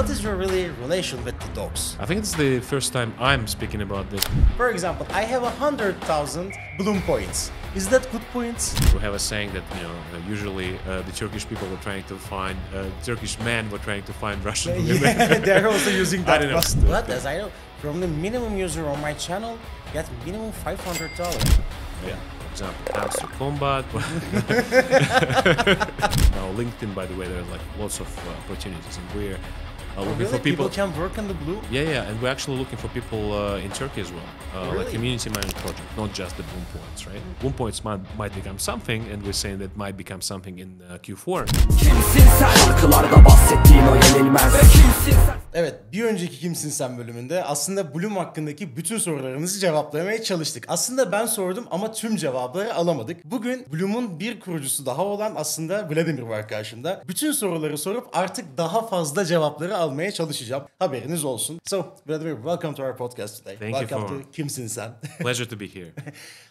what is your really relation with the dogs? I think it's the first time I'm speaking about this. For example, I have a hundred thousand bloom points. Is that good points? We have a saying that you know usually uh, the Turkish people were trying to find uh, Turkish men were trying to find Russian yeah, women. they're also using that. I don't know. But as I know, from the minimum user on my channel, get minimum five hundred dollars. Yeah example, Hamster Combat. now, LinkedIn, by the way, there are like lots of uh, opportunities, and we're Uh, looking oh, really? for people. People can work in the blue. Yeah, yeah, and we're actually looking for people uh, in Turkey as well, uh, really? like community managed project, not just the Bloom points, right? Mm. Bloom points might might become something, and we're saying that might become something in uh, Q4. Evet, bir önceki Kimsin Sen bölümünde aslında Bloom hakkındaki bütün sorularımızı cevaplamaya çalıştık. Aslında ben sordum ama tüm cevapları alamadık. Bugün Bloom'un bir kurucusu daha olan aslında Vladimir var karşımda. Bütün soruları sorup artık daha fazla cevapları almaya çalışacağım. Haberiniz olsun. So, Vladimir, welcome to our podcast today. Thank welcome you for... to Kimsin Sen. Pleasure to be here.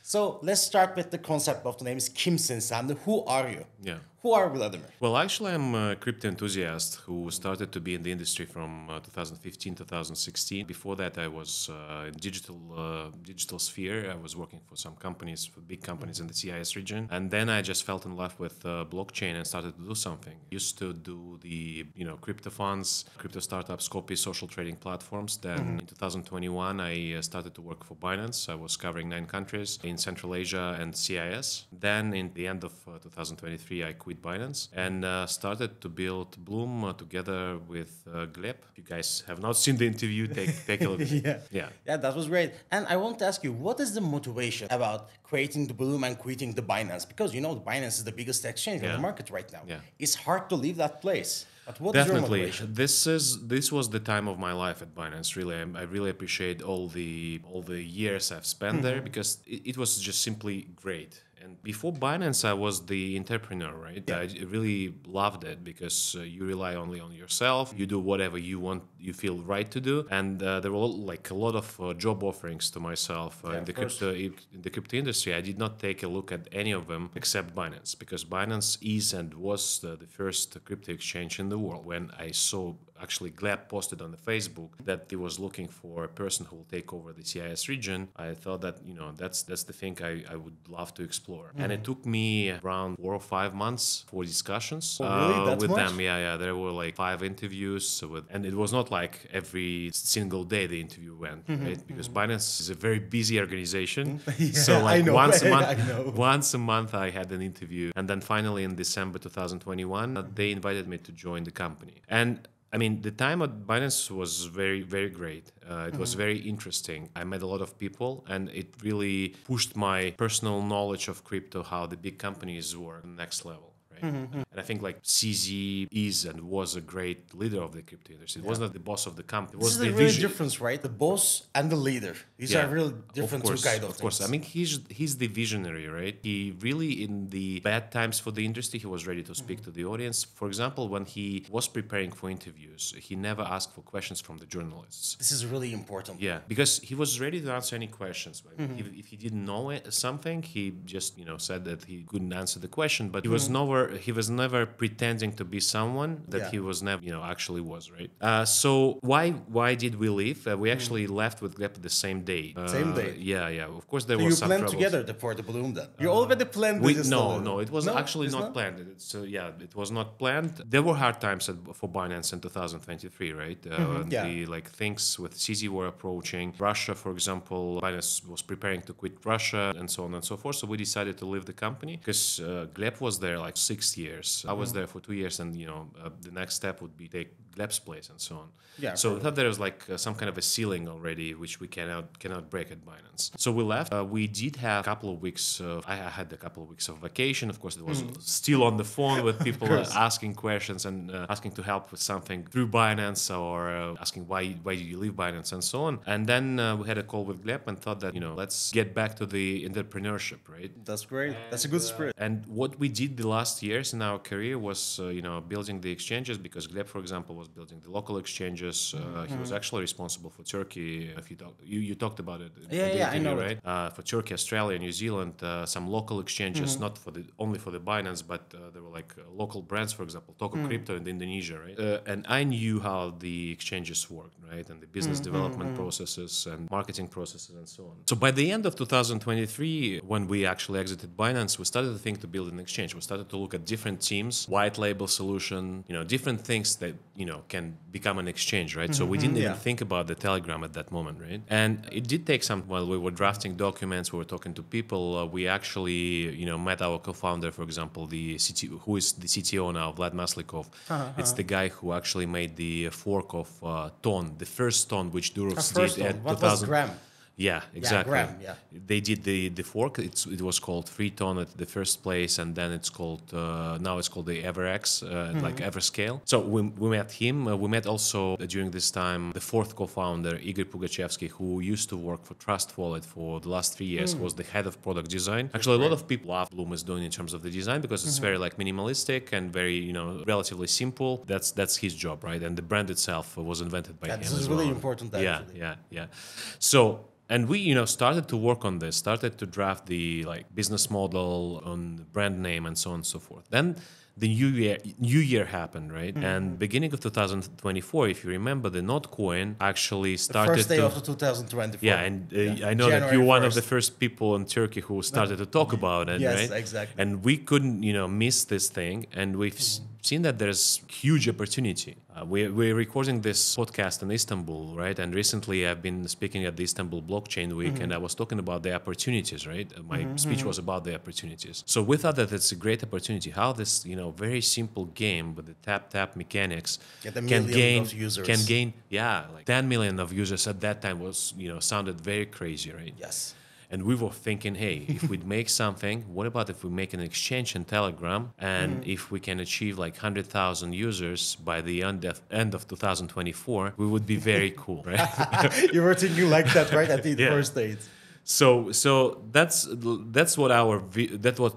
so, let's start with the concept of the name is Kimsin Sen. Who are you? Yeah. Who are Vladimir? Well, actually, I'm a crypto enthusiast who started to be in the industry from uh, 2015, 2016. Before that, I was uh, in digital uh, digital sphere. I was working for some companies, for big companies in the CIS region, and then I just fell in love with uh, blockchain and started to do something. Used to do the you know crypto funds, crypto startups, copy social trading platforms. Then mm-hmm. in 2021, I uh, started to work for Binance. I was covering nine countries in Central Asia and CIS. Then in the end of uh, 2023, I quit with Binance and uh, started to build Bloom uh, together with uh, Gleb. If you guys have not seen the interview, take, take a look. yeah. yeah. Yeah, that was great. And I want to ask you, what is the motivation about creating the Bloom and quitting the Binance? Because you know, the Binance is the biggest exchange yeah. on the market right now. Yeah. It's hard to leave that place. Definitely, this is this was the time of my life at Binance. Really, I, I really appreciate all the all the years I've spent mm-hmm. there because it, it was just simply great and before Binance, I was the entrepreneur, right? Yeah. I really loved it because uh, you rely only on yourself. You do whatever you want, you feel right to do. And uh, there were like a lot of uh, job offerings to myself uh, yeah, in the crypto in the crypto industry. I did not take a look at any of them except Binance because Binance is and was the, uh, the first crypto exchange in the world. When I saw Actually, Gleb posted on the Facebook that he was looking for a person who will take over the CIS region. I thought that you know that's that's the thing I, I would love to explore. Mm-hmm. And it took me around four or five months for discussions oh, really? uh, with much? them. Yeah, yeah. There were like five interviews with, and it was not like every single day the interview went, mm-hmm. right? Because mm-hmm. Binance is a very busy organization. yeah, so like know, once a month, once a month I had an interview, and then finally in December 2021 uh, they invited me to join the company and I mean, the time at Binance was very, very great. Uh, it mm-hmm. was very interesting. I met a lot of people, and it really pushed my personal knowledge of crypto, how the big companies work, next level right? Mm-hmm, mm-hmm. And I think like CZ is and was a great leader of the crypto industry. It yeah. wasn't the boss of the company. It was this is the, real difference, right? The boss and the leader. These yeah. are real different two course, kind of, of course. I mean, he's he's the visionary, right? He really in the bad times for the industry, he was ready to mm-hmm. speak mm-hmm. to the audience. For example, when he was preparing for interviews, he never asked for questions from the journalists. This is really important. Yeah, because he was ready to answer any questions. mm-hmm. if, if he didn't know it, something, he just you know said that he couldn't answer the question, but he was mm-hmm. nowhere he was never pretending to be someone that yeah. he was never you know actually was right. Uh, so why why did we leave? Uh, we hmm. actually mm. left with Gleb the same day. Uh, same day. Yeah, yeah. Of course there so was. You planned troubles. together for the balloon then. You uh, already planned. We, no, no, it was no, actually not, not, planned. So yeah, it was not planned. There were hard times at, for Binance in 2023, right? Uh, mm-hmm, yeah. The like things with CZ were approaching. Russia, for example, Binance was preparing to quit Russia and so on and so forth. So we decided to leave the company because uh, Gleb was there like six six years. I was mm-hmm. there for two years, and you know, uh, the next step would be take Gleb's place and so on. Yeah. So I thought there was like uh, some kind of a ceiling already, which we cannot cannot break at Binance. So we left. Uh, we did have a couple of weeks. Of, I had a couple of weeks of vacation. Of course, it was mm. still on the phone with people asking questions and uh, asking to help with something through Binance or uh, asking why why did you leave Binance and so on. And then uh, we had a call with Gleb and thought that you know let's get back to the entrepreneurship, right? That's great. And, That's a good uh, spirit. and what we did the last years in our career was you know building the exchanges because Gleb, for example, was building the local exchanges. Mm-hmm. He was mm-hmm. actually responsible for Turkey. If uh, you, talk, you, you talked about it, yeah, yeah, yeah I know, right? Uh, for Turkey, Australia, New Zealand, some local exchanges, mm-hmm. not for the only for the Binance, but there were like local brands, for example, Toko mm-hmm. Crypto in Indonesia, right? and I knew how the exchanges worked, right, and the mm, business mm, development mm. processes and marketing processes and so on. So by the end of 2023, when we actually exited Binance, we started to think to build an exchange. We started to look at different teams, white label solution, you know, different things that you know know can become an exchange right mm-hmm. so we mm-hmm. didn't yeah. even think about the telegram at that moment right and it did take some while we were drafting documents we were talking to people uh, we actually you know met our co-founder for example the CTO, who is the cto now vlad maslikov uh-huh. it's the guy who actually made the fork of uh, ton the first ton which durov did at 2000 yeah, exactly. Yeah, Graham, yeah. They did the the fork. It's it was called Freeton at the first place, and then it's called uh, now it's called the EverX, uh, mm-hmm. like Everscale. So we, we met him. Uh, we met also during this time the fourth co-founder Igor Pugachevsky, who used to work for Trust Wallet for the last three years, mm. was the head of product design. Actually, a lot of people love Bloom is doing in terms of the design because it's mm-hmm. very like minimalistic and very you know relatively simple. That's that's his job, right? And the brand itself was invented by him. This is really well. important. Actually. Yeah, yeah, yeah. So and we you know started to work on this started to draft the like business model on brand name and so on and so forth then the new year new year happened right mm-hmm. and beginning of 2024 if you remember the notcoin actually started the first day to, of 2024 yeah and uh, yeah. i know January that you're 1st. one of the first people in turkey who started to talk about it yes, right exactly and we couldn't you know miss this thing and we've mm-hmm seen that there's huge opportunity. Uh, we, we're recording this podcast in Istanbul, right? And recently I've been speaking at the Istanbul Blockchain Week mm-hmm. and I was talking about the opportunities, right? Uh, my mm-hmm. speech mm-hmm. was about the opportunities. So we thought that it's a great opportunity how this, you know, very simple game with the tap tap mechanics can gain can gain yeah, like 10 million of users at that time was, you know, sounded very crazy, right? Yes. And we were thinking, hey, if we would make something, what about if we make an exchange in Telegram and mm. if we can achieve like 100,000 users by the end of, end of 2024, we would be very cool, right? you were thinking like that, right? At the yeah. first date so so that's that's what our that was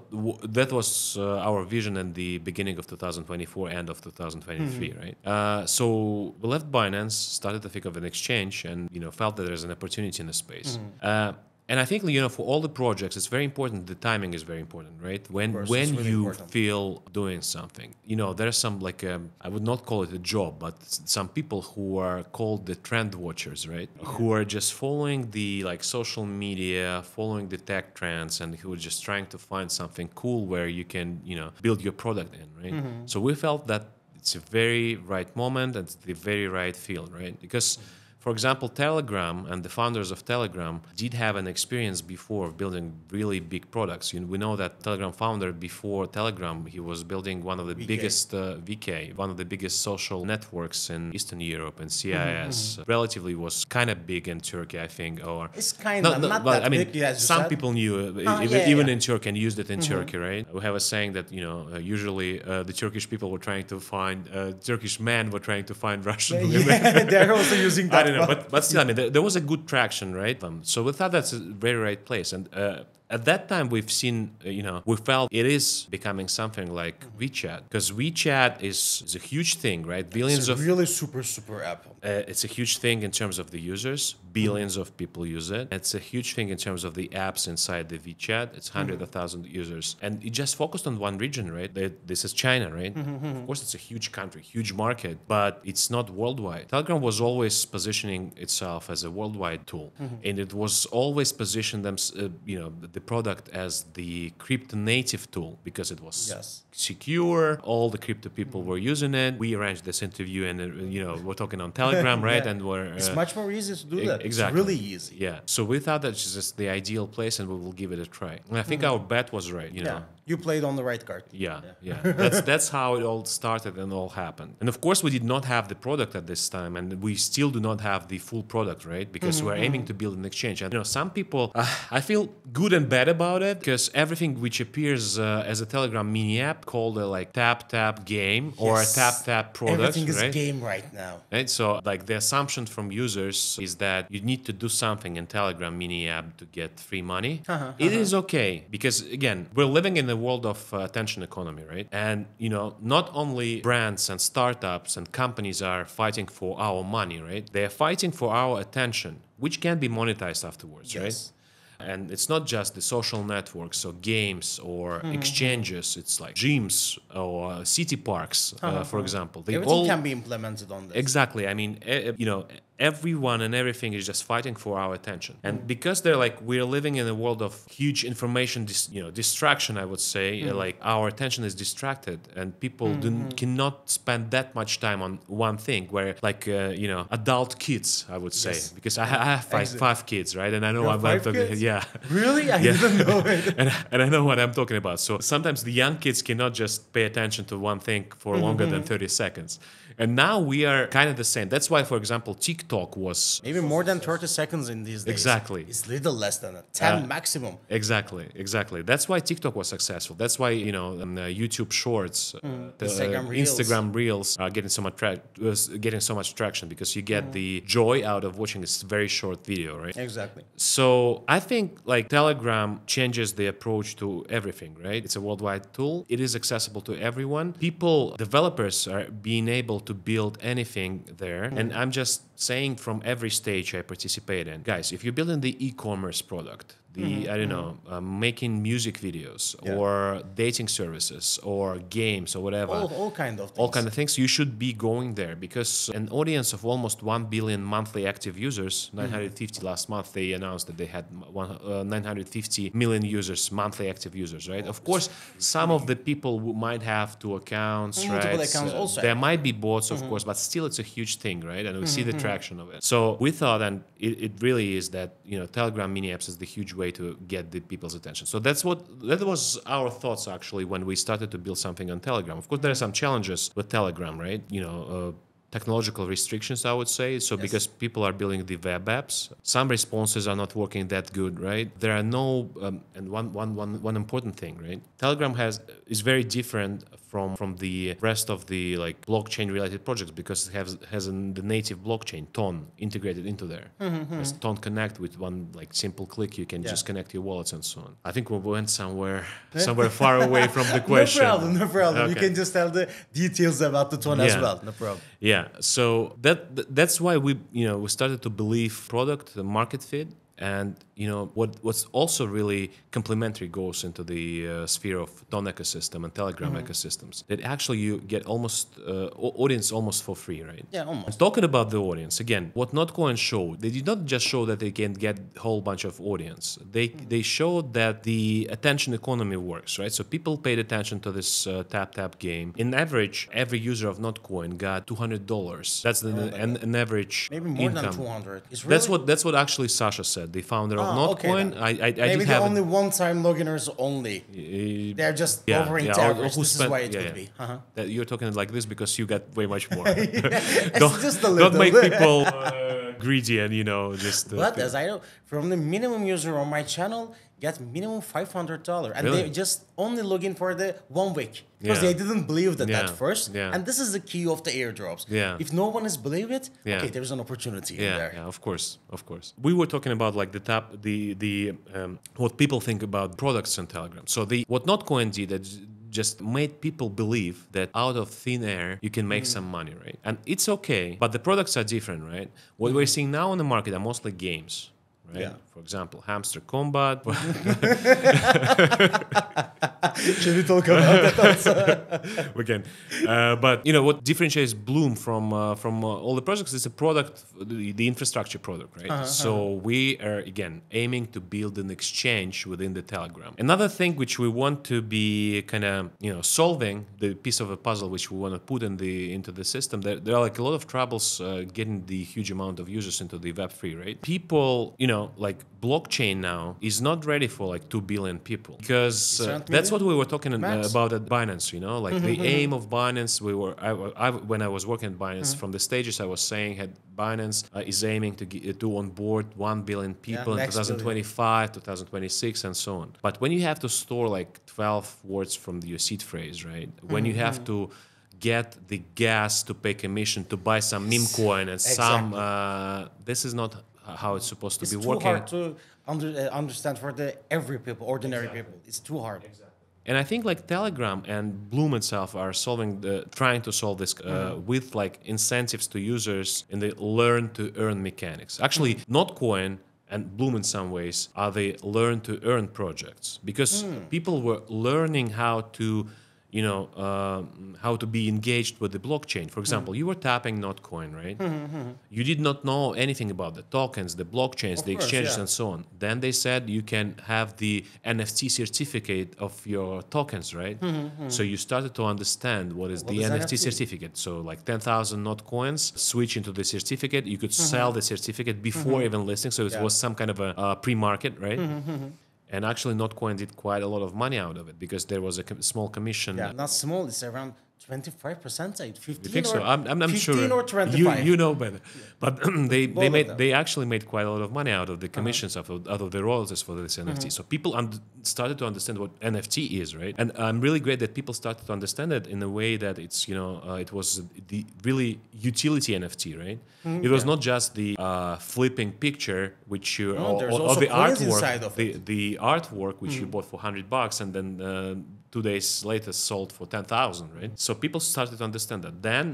that was uh, our vision in the beginning of 2024 end of 2023 mm. Mm-hmm. right uh, so we left binance started to think of an exchange and you know felt that there's an opportunity in the space mm. uh, and I think you know for all the projects, it's very important. The timing is very important, right? When course, when really you important. feel doing something, you know, there's some like um, I would not call it a job, but some people who are called the trend watchers, right? Okay. Who are just following the like social media, following the tech trends, and who are just trying to find something cool where you can you know build your product in, right? Mm-hmm. So we felt that it's a very right moment and the very right field, right? Because mm-hmm for example, Telegram and the founders of Telegram did have an experience before of building really big products. You know, we know that Telegram founder before Telegram, he was building one of the VK. biggest uh, VK, one of the biggest social networks in Eastern Europe and CIS. Mm-hmm. Relatively was kind of big in Turkey, I think, or it's kind of not, not, but, I mean, big, some said. people knew uh, ah, even, yeah, even yeah. in Turkey and used it in mm-hmm. Turkey, right? We have a saying that you know uh, usually uh, the Turkish people were trying to find uh, Turkish men were trying to find Russian yeah, women. they're also using that no, but but still, I mean, there, there was a good traction, right? Um, so we thought that's a very right place, and uh, at that time, we've seen, uh, you know, we felt it is becoming something like WeChat because WeChat is, is, a huge thing, right? Billions of really super super app. Uh, it's a huge thing in terms of the users. 1000000000s of people use it. It's a huge thing in terms of the apps inside the WeChat. It's 100,000 mm-hmm. users, and it just focused on one region, right? This is China, right? Mm-hmm, mm-hmm. Of course, it's a huge country, huge market, but it's not worldwide. Telegram was always positioning itself as a worldwide tool, mm-hmm. and it was always positioned them, uh, you know, the product as the crypto native tool because it was yes. secure. All the crypto people were using it. We arranged this interview, and uh, you know we're talking on Telegram, right? Yeah. And we're uh, it's much more easy to do e- that. Exactly, it's really easy. Yeah. So we thought that's just the ideal place, and we will give it a try. And I think mm-hmm. our bet was right. You know, yeah. You played on the right card. Yeah, yeah. yeah. that's that's how it all started and all happened. And of course, we did not have the product at this time, and we still do not have the full product, right? Because mm-hmm. we're aiming to build an exchange. And you know, some people, uh, I feel good and bad about it because everything which appears uh, as a Telegram mini app called a like tap tap game or a tap tap product, everything is right? game right now. Right. So like the assumption from users is that you need to do something in Telegram mini app to get free money. Uh-huh, uh-huh. It is okay because again, we're living in the a world of uh, attention economy, right? And you know, not only brands and startups and companies are fighting for our money, right? They are fighting for our attention, which can be monetized afterwards, yes. right? and it's not just the social networks or games or mm. exchanges it's like gyms or uh, city parks uh, uh-huh. uh, for uh-huh. example they Everything all can be implemented on this exactly i mean you know everyone and everything is just fighting for our attention and because they're like we're living in a world of huge information dis- you know distraction i would say mm. like our attention is distracted and people mm-hmm. do, cannot spend that much time on one thing where like uh, you know adult kids i would say yes. because I, I have five, five, kids right and i know i'm talking yeah really i yeah. didn't know it and, and, i know what i'm talking about so sometimes the young kids cannot just pay attention to one thing for mm-hmm. longer than mm-hmm. 30 seconds and now we are kind of the same. That's why, for example, TikTok was maybe more than 30 seconds in these days. Exactly. It's little less than a 10 uh, maximum. Exactly, exactly. That's why TikTok was successful. That's why, you know, um, uh, YouTube Shorts, uh, mm. the, uh, Instagram, Reels. Instagram Reels are getting so much tra- uh, getting so much traction because you get mm. the joy out of watching this very short video, right? Exactly. So I think like Telegram changes the approach to everything, right? It's a worldwide tool. It is accessible to everyone. People, developers are being able to build anything there. And mm. I'm just saying from every stage I participate in, guys, if you're building the e-commerce product, the mm-hmm. I don't know, uh, making music videos yeah. or dating services or games or whatever. All, all kind of things. all kind of things. You should be going there because an audience of almost one billion monthly active users, 950 mm-hmm. last month they announced that they had one, uh, 950 million users, monthly active users, right? Oh, of course, some of the people might have two accounts, mm-hmm. Multiple right? Accounts uh, also. There might be bots, of mm-hmm. course, but still it's a huge thing, right? And we see the mm-hmm. traction of it. So we thought, and it, it really is that you know Telegram mini apps is the huge way way to get the people's attention. So that's what that was our thoughts actually when we started to build something on Telegram. Of course, there are some challenges with Telegram, right? You know. Uh, technological restrictions, I would say. So yes. because people are building the web apps, some responses are not working that good, right? There are no um, and one, one, one, one important thing, right? Telegram has is very different from from the rest of the like blockchain related projects because it has has an, the native blockchain Ton integrated into there. Mm-hmm, mm-hmm. As Ton Connect with one like simple click, you can yeah. just connect your wallets and so on. I think we went somewhere somewhere far away from the question. no problem, no problem. Okay. You can just tell the details about the Ton yeah. as well. No problem. Yeah. So that that's why we you know we started to believe product the market fit and you know what? What's also really complementary goes into the uh, sphere of Ton ecosystem and Telegram mm-hmm. ecosystems. That actually you get almost uh, audience almost for free, right? Yeah, almost. And talking about the audience again, what NotCoin showed, they did not just show that they can get a whole bunch of audience. They mm-hmm. they showed that the attention economy works, right? So people paid attention to this uh, tap tap game. In average, every user of NotCoin got two hundred dollars. That's the, an, an, average maybe more income. than two hundred. Really- that's what that's what actually Sasha said the founder of ah, Notcoin. Okay, I, I, I Maybe the only one-time loginers only. Uh, They're just yeah, over yeah, or, This spent, is why it yeah, could yeah. be. Uh -huh. you're talking like this because you got way much more. don't, don't make people uh, greedy and you know just. Uh, but as I know, from the minimum user on my channel, get minimum five hundred dollar, and really? they just only looking for the one week because yeah. they didn't believe that yeah. at first. Yeah. And this is the key of the airdrops. Yeah. If no one is believe it, yeah. okay, there's an opportunity yeah, there. Yeah, of course, of course. We were talking about like the tap, the the um, what people think about products on Telegram. So the what not CoinD that just made people believe that out of thin air you can make mm. some money, right? And it's okay, but the products are different, right? What mm. we're seeing now on the market are mostly games right? Yeah. For example, hamster combat. Should we talk about that also? we can. Uh, but you know what differentiates Bloom from uh, from uh, all the projects is a product, the, the infrastructure product, right? -huh. So uh-huh. we are again aiming to build an exchange within the Telegram. Another thing which we want to be kind of you know solving the piece of a puzzle which we want to put in the into the system. There, there are like a lot of troubles uh, getting the huge amount of users into the Web3, right? People, you know now, like blockchain now is not ready for like 2 billion people because uh, that's what we were talking uh, about at Binance, you know, like mm-hmm, the mm-hmm. aim of Binance, we were, I, I, when I was working at Binance mm-hmm. from the stages I was saying had Binance uh, is aiming to, get, uh, to onboard 1 billion people yeah, in 2025, billion. 2026 and so on. But when you have to store like 12 words from the, your seed phrase, right? When you have mm-hmm. to get the gas to pay commission to buy some meme coin and exactly. some, uh, this is not how it's supposed to it's be working. It's too hard to under, uh, understand for the every people, ordinary exactly. people. It's too hard. Exactly. And I think like Telegram and Bloom itself are solving the trying to solve this uh, mm -hmm. with like incentives to users in the learn to earn mechanics. Actually, mm-hmm. not coin and Bloom in some ways are the learn to earn projects because mm. people were learning how to you know uh, how to be engaged with the blockchain for example mm-hmm. you were tapping notcoin right mm-hmm. you did not know anything about the tokens the blockchains of the course, exchanges yeah. and so on then they said you can have the nft certificate of your tokens right mm-hmm. so you started to understand what is what the is NFT, nft certificate so like 10000 notcoins switch into the certificate you could sell the certificate before even listing so it yeah. was some kind of a uh, pre-market right and actually Notcoin did quite a lot of money out of it because there was a com- small commission. Yeah, not small. It's around 25% side 15 you think so i'm, I'm, 15 sure 15 or 25 you, you know better yeah. but they they made they actually made quite a lot of money out of the uh-huh. commissions uh -huh. of, out of the royalties for this nft mm -hmm. so people started to understand what nft is right and i'm really glad that people started to understand it in a way that it's you know uh, it was the really utility nft right mm -hmm. it was yeah. not just the uh, flipping picture which you mm, or, or the artwork the, the, artwork which you mm-hmm. bought for 100 bucks and then uh, two days later sold for 10,000, right? So people started to understand that. Then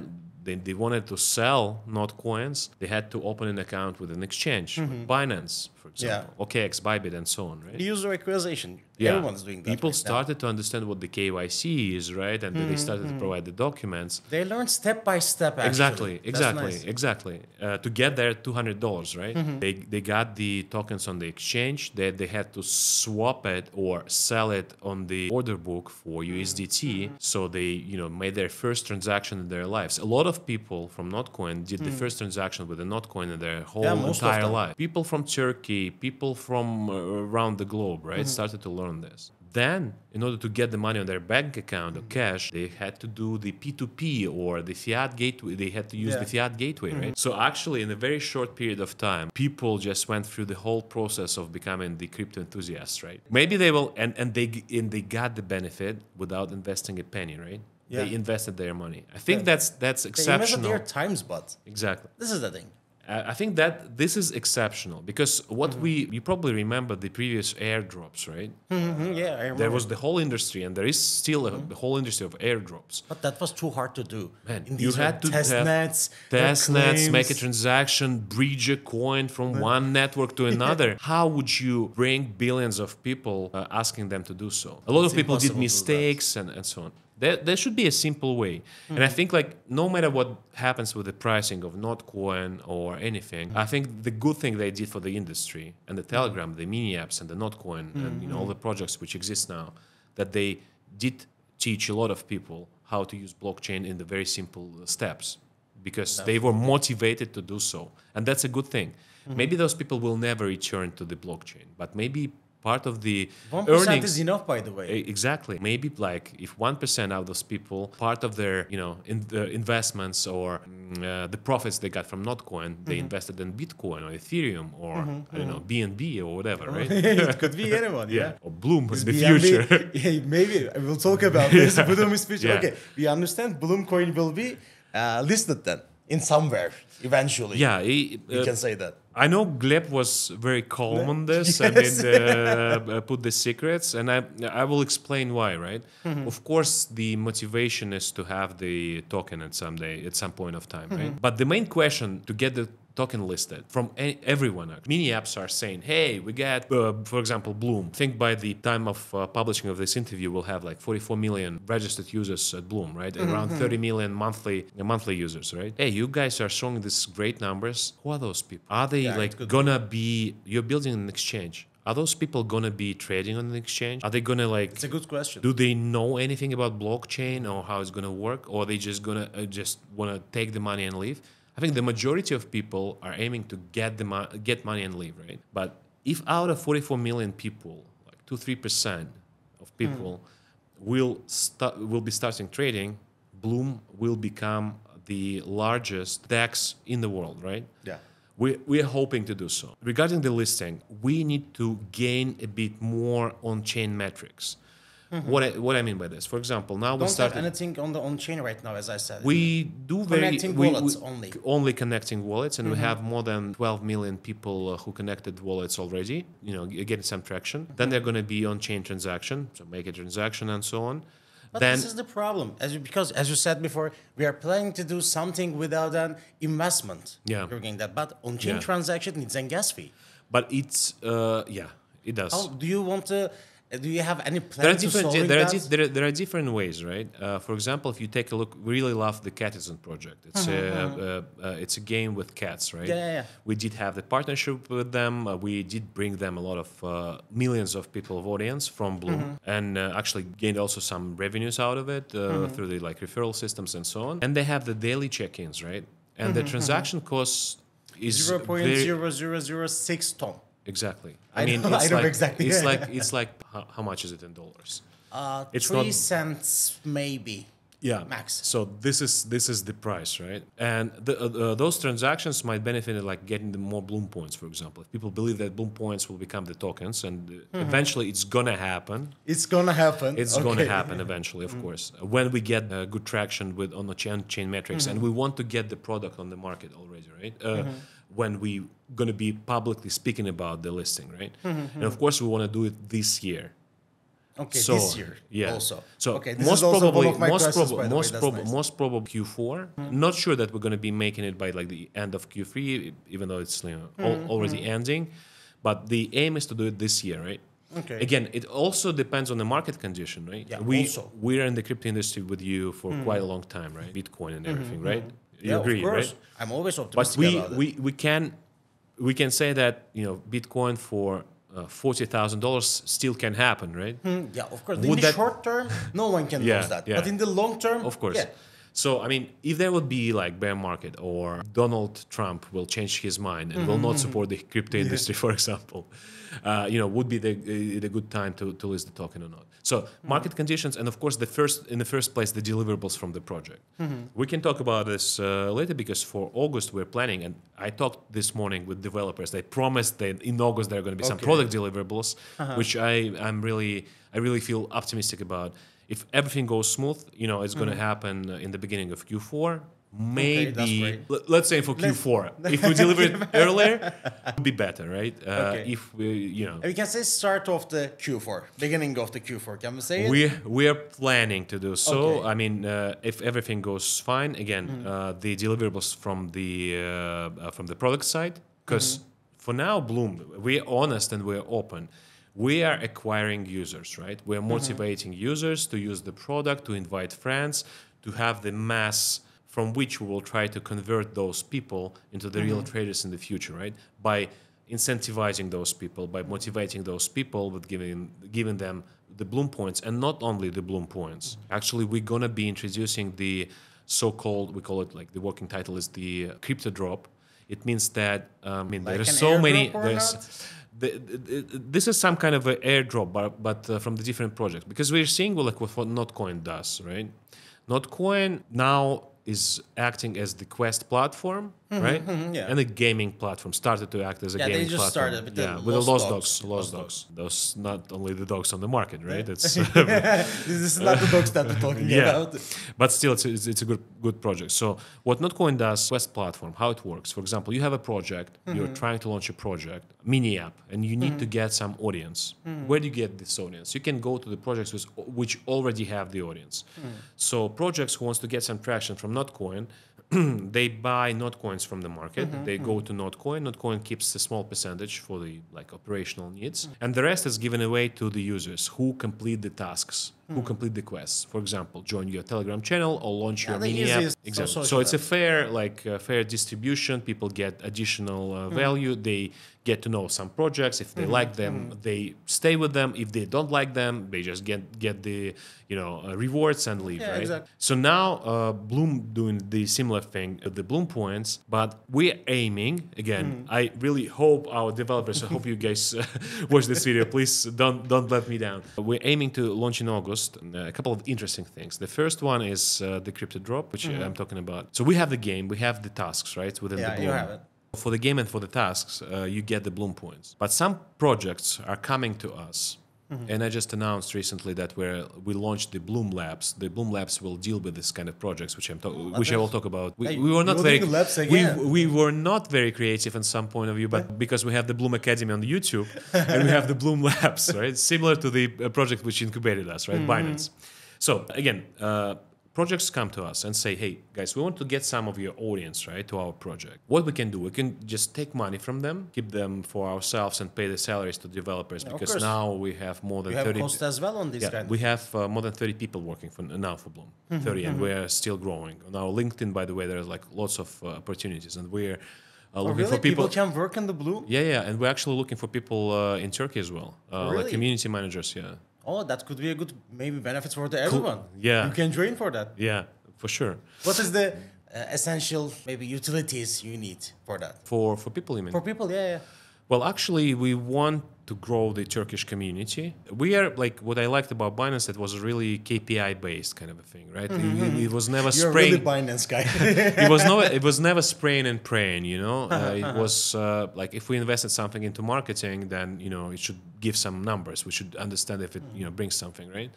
they, they wanted to sell not coins, they had to open an account with an exchange, mm-hmm. Binance, for example, yeah. OKX, Bybit, and so on, right? User acquisition. Yeah. Everyone's doing that. People right started now. to understand what the KYC is, right? And mm -hmm. they started to mm-hmm. provide the documents. They learned step by step, actually. Exactly, That's exactly, nice. exactly. Uh, to get their $200, right? Mm -hmm. They, they got the tokens on the exchange. that they had to swap it or sell it on the order book for USDT. Mm -hmm. So they, you know, made their first transaction in their lives. A lot of people from Notcoin did the mm. first transaction with a Notcoin in their whole yeah, entire life. People from Turkey, people from uh, around the globe, right, mm-hmm. started to learn this. Then, in order to get the money on their bank account or mm-hmm. cash, they had to do the P2P or the fiat gateway. They had to use yeah. the fiat gateway, mm-hmm. right? So, actually, in a very short period of time, people just went through the whole process of becoming the crypto enthusiasts, right? Maybe they will, and, and, they, and they got the benefit without investing a penny, right? Yeah. They invested their money. I think yeah. that's that's exceptional. They invested their times, but exactly. This is the thing I think that this is exceptional because what mm-hmm. we you probably remember the previous airdrops, right? Mm-hmm, yeah, I remember. There was the whole industry, and there is still a, mm-hmm. the whole industry of airdrops. But that was too hard to do. Man, In you had to test nets, test nets, make a transaction, bridge a coin from mm. one network to another. How would you bring billions of people uh, asking them to do so? A lot it's of people did mistakes and, and so on. There, there should be a simple way. Mm. And I hmm. think like no matter what happens with the pricing of Notcoin or anything, I think the good thing they did for the industry and the Telegram, the mini apps and the Notcoin mm -hmm. and you know, all hmm. the projects which exist now, that they did teach a lot of people how to use blockchain in the very simple steps because That's they were motivated to do so. And that's a good thing. Mm -hmm. Maybe those people will never return to the blockchain, but maybe part of the 1% earnings. is enough by the way exactly maybe like if 1% out of those people part of their you know in the investments or mm, uh, the profits they got from notcoin they mm-hmm. invested in bitcoin or ethereum or mm-hmm. i don't know bnb mm-hmm. or whatever right it could be anyone yeah, yeah. or bloom in the BNB, future yeah, maybe we'll talk about this bloom is future yeah. okay we understand bloom coin will be uh, listed then in somewhere eventually. Yeah, he, uh, can say that. I know Gleb was very calm on this yes. and then, uh, uh, put the secrets, and I I will explain why. Right? Mm -hmm. Of course, the motivation is to have the token at some day, at some point of time. Mm -hmm. Right? Mm-hmm. But the main question to get the token listed from everyone. Many apps are saying, hey, we got, uh, for example, Bloom. I think by the time of uh, publishing of this interview, we'll have like 44 million registered users at Bloom, right? Mm-hmm. Around mm-hmm. 30 million monthly uh, monthly users, right? Hey, you guys are showing these great numbers. Who are those people? Are they yeah, like gonna be, you're building an exchange are those people gonna be trading on the exchange? Are they gonna like? It's a good question. Do they know anything about blockchain or how it's gonna work, or they just gonna uh, just wanna take the money and leave? I think the majority of people are aiming to get the mo- get money and leave, right? But if out of 44 million people, like two three percent of people mm. will start will be starting trading, Bloom will become the largest DEX in the world, right? Yeah. We, we are hoping to do so. Regarding the listing, we need to gain a bit more on chain metrics. Mm-hmm. What I, what I mean by this, for example, now Don't we start anything on the on chain right now, as I said. We do connecting very wallets we, only only connecting wallets, and mm-hmm. we have more than 12 million people uh, who connected wallets already. You know, getting some traction. Mm-hmm. Then they're going to be on chain transaction, so make a transaction and so on. But then, this is the problem, as you, because as you said before, we are planning to do something without an investment. Yeah, regarding that, but on chain yeah. transaction needs a gas fee. But it's uh, yeah, it does. How do you want to? Do you have any plans there are different, there are, there, are, there are, different ways, right? Uh, for example, if you take a look, we really love the Catizen project. It's uh-huh, a uh-huh. Uh, uh, it's a game with cats, right? Yeah, yeah, yeah, We did have the partnership with them. Uh, we did bring them a lot of uh, millions of people of audience from Bloom, mm-hmm. and actually gained also some revenues out of it mm-hmm. through the like referral systems and so on. And they have the daily check-ins, right? And the mm-hmm, transaction cost is 0.0006 ton. Exactly. I, I mean, know, it's I like, exactly. It's like it's like how, how, much is it in dollars? Uh, it's three not, cents maybe. Yeah, max. So this is this is the price, right? And the, uh, those transactions might benefit like getting the more Bloom points, for example. If people believe that Bloom points will become the tokens, and uh, mm-hmm. eventually it's gonna happen. It's gonna happen. It's okay. gonna happen eventually, of mm-hmm. course, when we get uh, good traction with on the chain chain metrics, mm-hmm. and we want to get the product on the market already, right? Uh, mm-hmm when we going to be publicly speaking about the listing, right? Mm-hmm. And mm-hmm. of course, we want to do it this year. Okay, so, this year. Yeah. Also. So okay, most probably, most, probably. most, way, prob- nice. most probably Q4. Mm-hmm. Not sure that we're going to be making it by like the end of Q3, even though it's you know, mm-hmm. already mm-hmm. ending. But the aim is to do it this year, right? Okay. Again, it also depends on the market condition, right? Yeah, we also. we're in the crypto industry with you for mm. quite a mm. long time, right? Bitcoin and mm-hmm, everything, mm-hmm. right? You yeah, agree, of course. right? I'm always optimistic. But we, we, we can we can say that you know Bitcoin for uh, forty thousand dollars still can happen, right? Hmm, yeah, of course. Would in the that... short term, no one can yeah, lose that, yeah. but in the long term, of course. Yeah. So, I mean, if there would be like bear market or Donald Trump will change his mind and mm-hmm. will not mm-hmm. support the crypto industry, yeah. for example, uh, you know, would be the, uh, the good time to, to list the token or not. So, mm-hmm. market mm-hmm. conditions and of course the first in the first place the deliverables from the project. Mm-hmm. We can talk about this uh, later because for August we're planning and I talked this morning with developers. They promised that in August there are going to be okay. some product deliverables, uh-huh. which I I'm really I really feel optimistic about if everything goes smooth, you know, it's going to mm-hmm. happen in the beginning of Q4. Maybe okay, l- let's say for Q4, if we deliver it earlier, it would be better, right? Uh, okay. If we, you know, we can say start of the Q4, beginning of the Q4. Can we say we it? we are planning to do so. Okay. I mean, uh, if everything goes fine, again, mm-hmm. uh, the deliverables from the uh, from the product side, because mm-hmm. for now, Bloom, we're honest and we're open we are acquiring users, right? We are mm-hmm. motivating mm-hmm. users to use the product, to invite friends, to have the mass from which we will try to convert those people into the mm-hmm. real traders in the future, right? By incentivizing those people, by motivating those people, with giving giving them the bloom points, and not only the bloom points. Mm-hmm. Actually, we're gonna be introducing the so-called we call it like the working title is the crypto drop. It means that um, I mean like there are so many this is some kind of an airdrop, but, but uh, from the different projects because we're seeing well, like what Notcoin does, right? Notcoin now is acting as the Quest platform, mm-hmm, right? Mm-hmm, yeah. And the gaming platform started to act as a yeah, gaming platform. yeah, they just started. with the Lost Dogs. Lost dogs. dogs. Those not only the dogs on the market, right? Yeah. It's this is not the dogs that we're talking yeah. about. But still, it's, it's, it's, a good good project. So what NotCoin does, West platform, how it works. For example, you have a project, mm-hmm. you're trying to launch a project, mini app, and you need to mm-hmm. get some audience. Mm-hmm. Where do you get this audience? You can go to the projects which, which already have the audience. Mm. So projects who wants to get some traction from NotCoin – they buy not coins from the market. Mm-hmm, they mm-hmm. go to Notcoin. Notcoin keeps a small percentage for the like operational needs, mm-hmm. and the rest is given away to the users who complete the tasks who hmm. complete the quests. For example, join your Telegram channel or launch yeah, your mini app. Exactly. So it's a fair, like uh, fair distribution. People get additional uh, hmm. value. They get to know some projects. If they mm. like them, mm. they stay with them. If they don't like them, they just get get the you know uh, rewards and leave. Yeah, right. Exactly. So now uh, Bloom doing the similar thing, uh, the Bloom points, but we're aiming again. Hmm. I really hope our developers. I hope you guys watch this video. Please don't don't let me down. We're aiming to launch in August. Uh, a couple of interesting things. The first one is uh, the crypto drop, which mm -hmm. I'm mm-hmm. talking about. So we have the game, we have the tasks, right? Within yeah, the bloom. You have it. For the game and for the tasks, uh, you get the bloom points. But some projects are coming to us Mm-hmm. And I just announced recently that we we launched the Bloom Labs. The Bloom Labs will deal with this kind of projects, which I'm oh, which I will talk about. We, hey, we were not very we, we were not very creative in some point of view, but yeah. because we have the Bloom Academy on YouTube and we have the Bloom Labs, right? Similar to the uh, project which incubated us, right? Mm-hmm. Binance. So again. Uh, projects come to us and say, hey, guys, we want to get some of your audience, right, to our project. What we can do, we can just take money from them, keep them for ourselves, and pay the salaries to developers yeah, because now we have more than you 30. cost as well on this yeah, We have uh, more than 30 people working for, now for Bloom, mm-hmm, 30, and mm-hmm. we're still growing. On our LinkedIn, by the way, there's like lots of uh, opportunities, and we're uh, oh, looking oh, really? for people. People can work in the blue. Yeah, yeah, and we're actually looking for people uh, in Turkey as well, uh, really? like community managers. Yeah oh, that could be a good maybe benefits for the everyone. Yeah, you can join for that. Yeah, for sure. What is the uh, essential maybe utilities you need for that? For for people, you mean? For people, yeah. yeah. Well, actually, we want to grow the Turkish community. We are like what I liked about Binance that was really KPI based kind of a thing, right? Mm-hmm. It, it, was never You're spraying. You're really Binance guy. it was no, it was never spraying and praying. You know, uh-huh, uh, it uh-huh. was uh, like if we invested something into marketing, then you know it should give some numbers. We should understand if it you know brings something, right?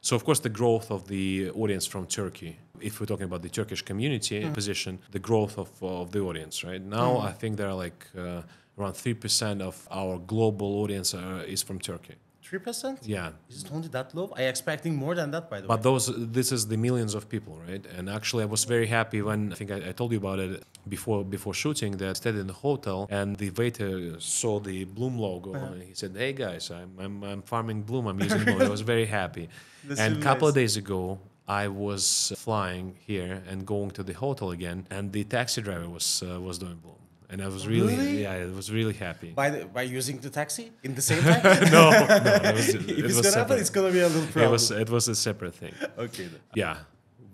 So of course the growth of the audience from Turkey, if we're talking about the Turkish community mm. position, the growth of, of the audience, right? Now mm. I think there are like. Uh, around 3% of our global audience are, uh, is from Turkey. 3%? Yeah. Is it only that low? I expecting more than that, by the but way. But those, this is the millions of people, right? And actually, I was very happy when, I think I, I told you about it before before shooting, that I stayed in the hotel and the waiter saw the Bloom logo uh-huh. and he said, hey guys, I'm, I'm, I'm farming Bloom, I'm using Bloom. I was very happy. and a couple nice. of days ago, I was flying here and going to the hotel again, and the taxi driver was uh, was doing Bloom and I was really, really? yeah, I was really happy. By the, by using the taxi in the same time? no, no, it was, it it's was gonna happen, it's gonna be a little problem. It was it was a separate thing. okay. Then. Yeah,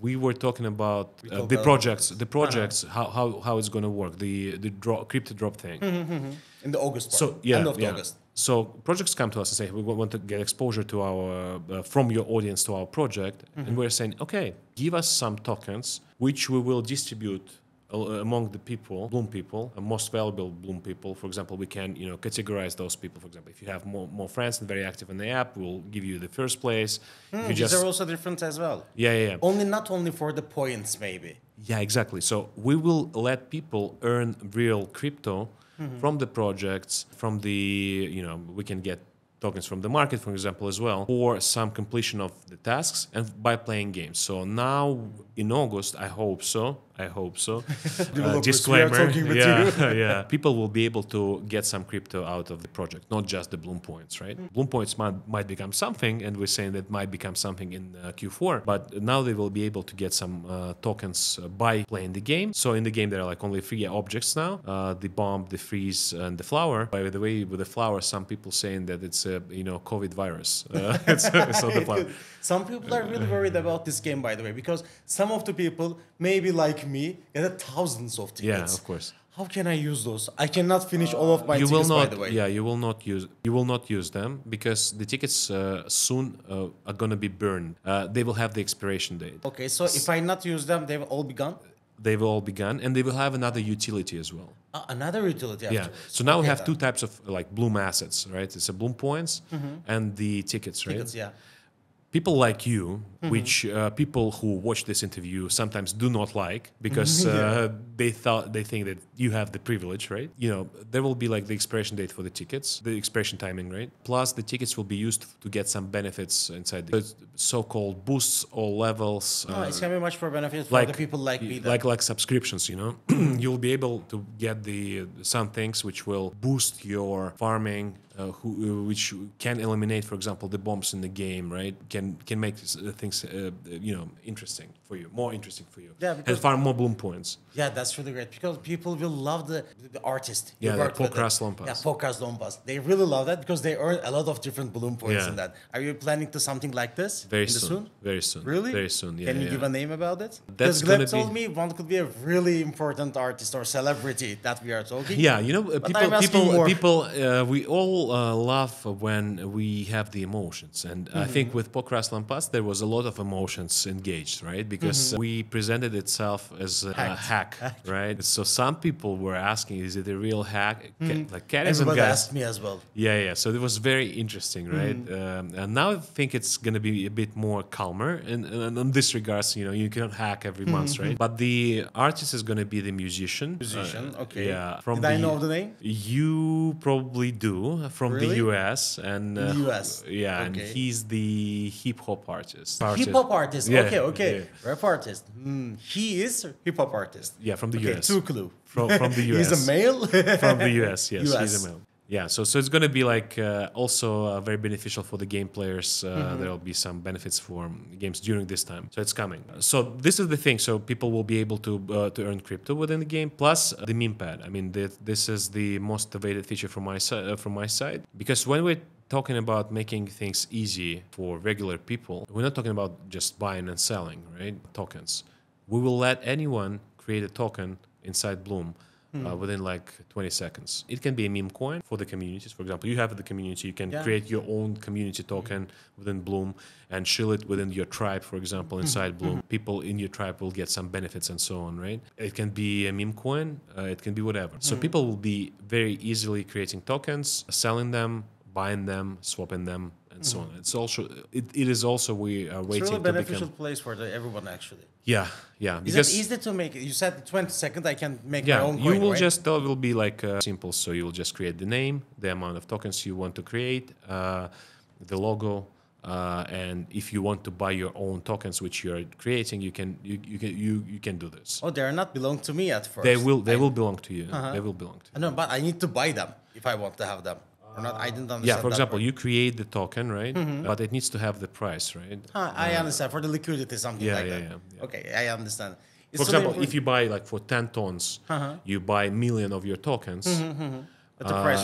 we were talking about uh, the projects, the projects, uh -huh. how, how how it's gonna work, the the drop, crypto drop thing. Mm -hmm. In the August. Part, so yeah, end of yeah. August. So projects come to us and say, we want to get exposure to our uh, from your audience to our project, mm -hmm. and mm-hmm. we're saying, okay, give us some tokens which we will distribute among the people, Bloom people, most valuable Bloom people, for example, we can you know categorize those people. For example, if you have more, more friends and very active in the app, we'll give you the first place. Mm, these just... are also different as well. Yeah, yeah, yeah. Only not only for the points, maybe. Yeah, exactly. So we will let people earn real crypto mm-hmm. from the projects, from the you know we can get tokens from the market, for example, as well, or some completion of the tasks and by playing games. So now in August, I hope so. I hope so. uh, disclaimer. yeah, yeah. People will be able to get some crypto out of the project, not just the Bloom points, right? Mm. Bloom points might, might become something, and we're saying that might become something in uh, Q4. But now they will be able to get some uh, tokens uh, by playing the game. So in the game, there are like only three objects now: uh, the bomb, the freeze, and the flower. By the way, with the flower, some people saying that it's a you know COVID virus. Uh, it's, it's not the flower. some people are really worried about this game, by the way, because some of the people maybe like like me, there are thousands of tickets. Yeah, of course. How can I use those? I cannot finish all of my you tickets, will not, by the way. Yeah, you will not use you will not use them because the tickets uh, soon uh, are gonna be burned. Uh, they will have the expiration date. Okay, so if I not use them, they will all be gone they will all be gone and they will have another utility as well uh, another utility yeah so now okay, we have then. two types of like bloom assets right it's a bloom points mm -hmm. and the tickets right tickets, yeah people like you mm-hmm. which uh, people who watch this interview sometimes do not like because mm-hmm. uh, yeah. they thought they think that you have the privilege, right? You know, there will be like the expiration date for the tickets, the expiration timing, right? Plus, the tickets will be used to get some benefits inside the so-called boosts or levels. Oh, it's gonna uh, be much more benefits for like, the people like me. Like like subscriptions, you know, you'll be able to get the some things which will boost your farming uh, who, uh, which can eliminate, for example, the bombs in the game, right? Can can make things things, uh, you know, interesting for you, more interesting for you, yeah, and far more bloom points. Yeah, that's really great because people will love the, the artist. Yeah, Pokras Lompas. Yeah, Pokras Lompas. They really love that because they earn a lot of different bloom points yeah. in that. Are you planning to something like this? Very soon. soon. Very soon. Really? Very soon. Yeah. Can you yeah. give a name about it? That's Glenn told me one could be a really important artist or celebrity that we are talking. Yeah, you know, uh, people, people, people, people. Uh, we all uh, love when we have the emotions, and mm -hmm. I mm-hmm. think with Pokras Lampas there was a lot lot of emotions engaged, right? Because mm-hmm. we presented itself as a, hack, right? So some people were asking, is it a real hack? Mm-hmm. Like Everybody asked me as well. Yeah, yeah. So it was very interesting, right? Mm-hmm. Um, and now I think it's going to be a bit more calmer. And, in this regards, you know, you cannot hack every month, mm-hmm. right? But the artist is going to be the musician. Uh, musician, uh, okay. Yeah. From Did the, I know the name? You probably do from really? Uh, the US. And the US. Yeah, okay. and he's the hip hop artist artist. Hip hop artist. Yeah. Okay, okay. Yeah. Rap artist. Mm, he is hip hop artist. Yeah, from the okay, US. Two clue. From, from the US. he's a male. from the US. Yes, US. he's a male. Yeah, so so it's going to be like uh, also uh, very beneficial for the game players. Uh, mm -hmm. There will be some benefits for um, games during this time. So it's coming. So this is the thing. So people will be able to uh, to earn crypto within the game plus the meme pad. I mean, the, this is the most awaited feature from my side. Uh, from my side because when we're talking about making things easy for regular people, we're not talking about just buying and selling, right? Tokens. We will let anyone create a token inside Bloom. Uh, hmm. within like 20 seconds. It can be a meme coin for the communities. For example, you have the community, you can yeah. create your own community token within Bloom and shill it within your tribe, for example, hmm. inside mm-hmm. Bloom. Hmm. People in your tribe will get some benefits and so on, right? It can be a meme coin, uh, it can be whatever. So people will be very easily creating tokens, selling them, buying them, swapping them, and mm -hmm. so mm-hmm. on. It's also it, it is also we are waiting. It's really a beneficial become... place for the, everyone actually. Yeah, yeah. Is because it easy to make? You said twenty seconds. I can make yeah, my own. you will right? just that will be like uh, simple. So you will just create the name, the amount of tokens you want to create, uh, the logo. Uh, and if you want to buy your own tokens, which you are creating, you can you, you can you, you can do this. Oh, they are not belong to me at first. They will they I... will belong to you. -huh. They will belong to you. I know, but I need to buy them if I want to have them or not. I didn't understand. Yeah, for example, you create the token, right? Mm -hmm. But it needs to have the price, right? Ah, I uh, understand for the liquidity, something yeah, like yeah, that. Yeah, yeah. Okay, I understand. It's for example, if you buy like for ten tons, uh -huh. you buy a million of your tokens. Mm -hmm, mm -hmm.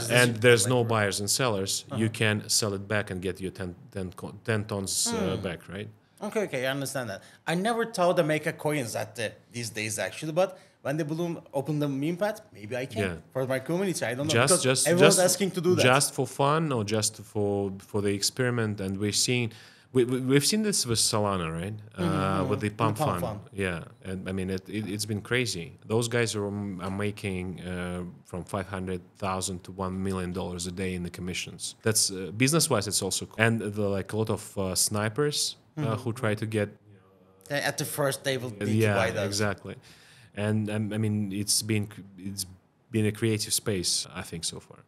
the and there's no buyers and sellers. Uh -huh. You can sell it back and get your 10, 10, 10 tons uh, hmm. back, right? Okay, okay, I understand that. I never thought to make a coins at uh, these days actually, but when they bloom, open the meme pad, maybe I can yeah. for my community. I don't know just, because everyone's just, asking to do that. Just for fun or just for for the experiment, and we're seeing. We, we, have seen this with Solana, right? Mm-hmm, uh, mm-hmm. with the pump, the pump fund. Yeah. And, I mean, it, it, has been crazy. Those guys are, are making uh, from 500000 to $1 million a day in the commissions. That's uh, business wise, it's also cool. And the, like a lot of uh, snipers uh, mm-hmm. who try to get. At the first, they will be yeah, those. Exactly and um, I mean it's been it's been a creative space I think so far.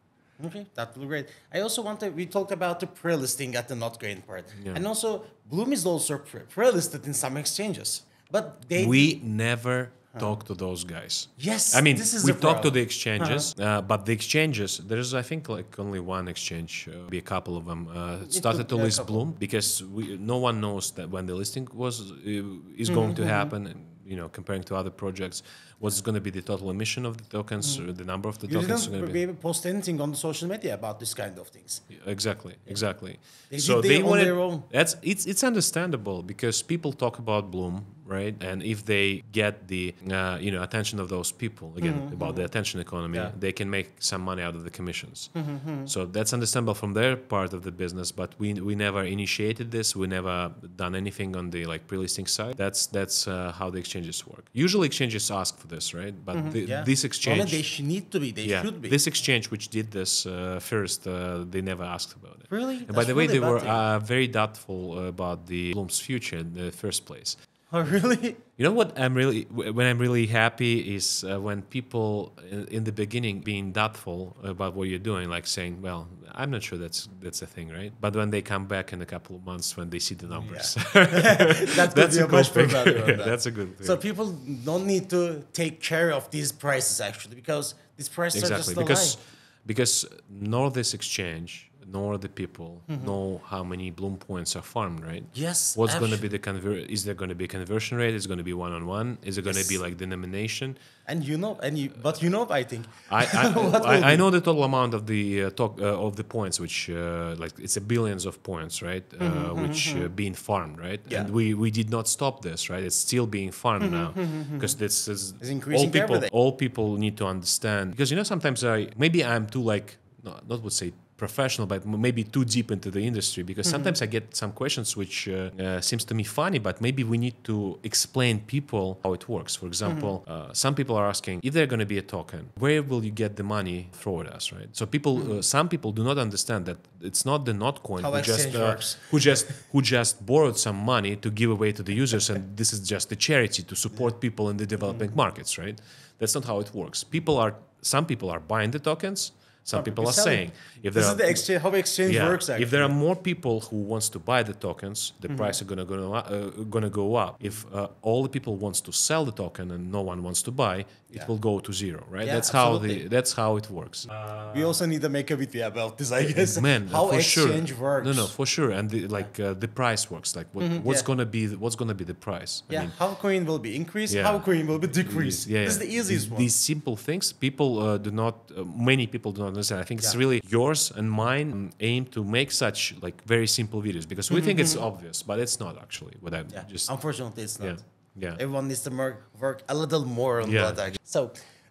Okay, that will be great. I also want to. We talked about the pre-listing at the not grain part, yeah. and also Bloom is also pre-listed in some exchanges, but they we never huh. talk to those guys. Yes, I mean we talk to the exchanges, uh-huh. uh, but the exchanges there's I think like only one exchange, uh, be a couple of them uh, started to list Bloom because we, no one knows that when the listing was uh, is mm-hmm. going to mm-hmm. happen you know comparing to other projects what's going to be the total emission of the tokens, mm. the number of the you tokens. You to not be post anything on the social media about this kind of things. Exactly, yeah. exactly. They so they own. that's it's it's understandable because people talk about Bloom, right? And if they get the uh, you know attention of those people again mm-hmm. about the mm-hmm. attention economy, yeah. they can make some money out of the commissions. Mm-hmm, mm-hmm. So that's understandable from their part of the business. But we we never initiated this. We never done anything on the like pre-listing side. That's that's uh, how the exchanges work. Usually exchanges ask for this, right? But mm -hmm. the, yeah. this exchange, well, they need to be. They yeah, should be. This exchange, which did this uh, first, uh, they never asked about it. Really? by the really way, they were uh, very doubtful about the Bloom's future in the first place. Oh, really? You know what I'm really when I'm really happy is uh, when people in, the beginning being doubtful about what you're doing, like saying, "Well, I'm not sure that's that's a thing, right?" But when they come back in a couple of months when they see the numbers, yeah. that's a, a much That. that's a good thing. So people don't need to take care of these prices actually because these prices exactly. are just because alive. because Nordisk Exchange nor the people mm-hmm. know how many bloom points are farmed, right? Yes. What's going to be the conver? Is there going to be a conversion rate? Is going to be one on one? Is it going to be like denomination? And you know, and you, but you know, I think I I, I, I know the total amount of the uh, talk uh, of the points, which uh, like it's a billions of points, right? Mm-hmm, uh, mm-hmm which mm-hmm. Uh, being farmed, right? Yeah. And we we did not stop this, right? It's still being farmed mm-hmm, now because mm-hmm, this is it's increasing all people. All people need to understand because you know sometimes I maybe I'm too like no, not would say professional, but maybe too deep into the industry because mm-hmm. sometimes I get some questions which uh, uh, seems to me funny, but maybe we need to explain people how it works. For example, mm-hmm. uh, some people are asking if they're going to be a token, where will you get the money throw it us, right? So people, uh, mm-hmm. some people do not understand that it's not the not coin who just, uh, who just who just borrowed some money to give away to the users, and this is just a charity to support people in the developing mm-hmm. markets, right? That's not how it works. People are some people are buying the tokens some Probably people are saying if this is the exchange how exchange yeah, works. Actually. If there are more people who wants to buy the tokens, the mm -hmm. price are gonna go uh, gonna go up. If uh, all the people wants to sell the token and no one wants to buy, yeah. it will go to zero, right? Yeah, that's absolutely. how the that's how it works. Uh, we also need to make a video about this, I guess. Man, how for exchange sure. works. No, no, for sure. And the, like uh, the price works. Like what, mm -hmm. what's gonna be the, what's gonna be the price? Yeah, I mean, how coin will be increased, how coin will be decreased. Yeah, this is the easiest these, one. These simple things, people uh, do not. Uh, many people do not understand. I think yeah. it's really yours and mine aim to make such like very simple videos because we think it's mm-hmm. obvious, but it's not actually. What I'm yeah. just unfortunately, it's not. Yeah. yeah. Everyone needs to work, work a little more on that. Actually. So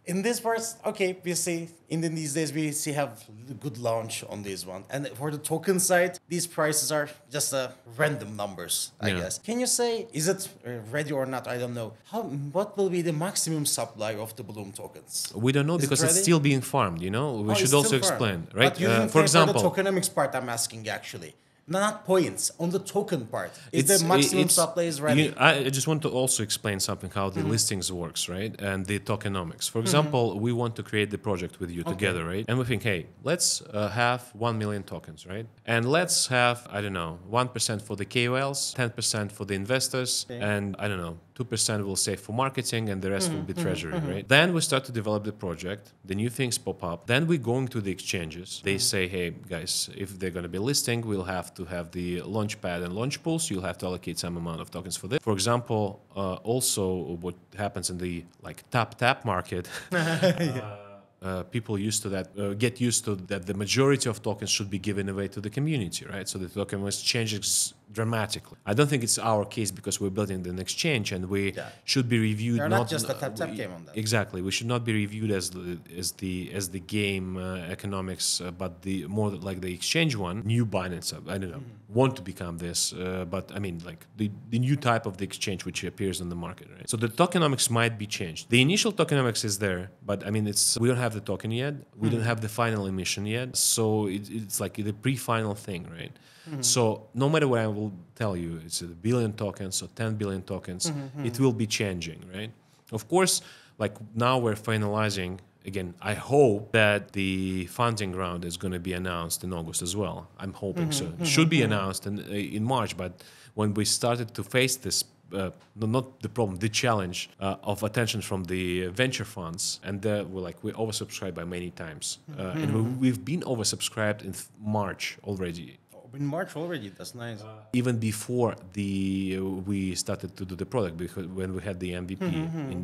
in this part, okay, we see in these days we see have good launch on this one. And for the token side, these prices are just uh, random numbers, I yeah. guess. Can you say is it uh, ready or not? I don't know. How what will be the maximum supply of the Bloom tokens? We don't know is because it it's still being farmed. You know, we oh, should also explain, right? Uh, for example, for the tokenomics part, I'm asking actually not points on the token part is the maximum supply is ready you, i just want to also explain something how the mm -hmm. listings works right and the tokenomics for mm-hmm. example mm -hmm. we want to create the project with you okay. together right and we think hey let's uh, have 1 million tokens right and let's have i don't know 1% for the kols 10% for the investors okay. and i don't know 2% will save for marketing and the rest mm-hmm. will be mm-hmm, treasury, mm-hmm. right? Mm-hmm. Then we start to develop the project. The new things pop up. Then we're going to the exchanges. They mm-hmm. say, hey, guys, if they're going to be listing, we'll have to have the launch pad and launch pools. You'll have to allocate some amount of tokens for this. For example, uh, also what happens in the like tap tap market. yeah. uh, uh, people used to that uh, get used to that the majority of tokens should be given away to the community right so the token exchanges dramatically. I don't think it's our case because we're building next exchange and we yeah. should be reviewed. not, not just a tap tap game on that. Exactly, we should not be reviewed as the as the as the game uh, economics, uh, but the more like the exchange one. New Binance, uh, I don't know, mm-hmm. want to become this, uh, but I mean like the the new type of the exchange which appears on the market. Right? So the tokenomics might be changed. The initial tokenomics is there, but I mean it's we don't have the token yet. We mm-hmm. don't have the final emission yet. So it, it's like the pre-final thing, right? Mm-hmm. So no matter what I will tell you, it's a billion tokens or 10 billion tokens, mm-hmm, mm-hmm. it will be changing, right? Of course, like now we're finalizing again, I hope that the funding round is going to be announced in August as well. I'm hoping mm-hmm, so. mm-hmm, should be announced in, uh, in March, but when we started to face this, uh, not the problem, the challenge uh, of attention from the venture funds, and uh, we're like, we oversubscribed by many times. Uh, and mm-hmm. we, have been oversubscribed in March already in March already. That's nice. Uh, even before the uh, we started to do the product, because when we had the MVP mm -hmm. Mm-hmm. in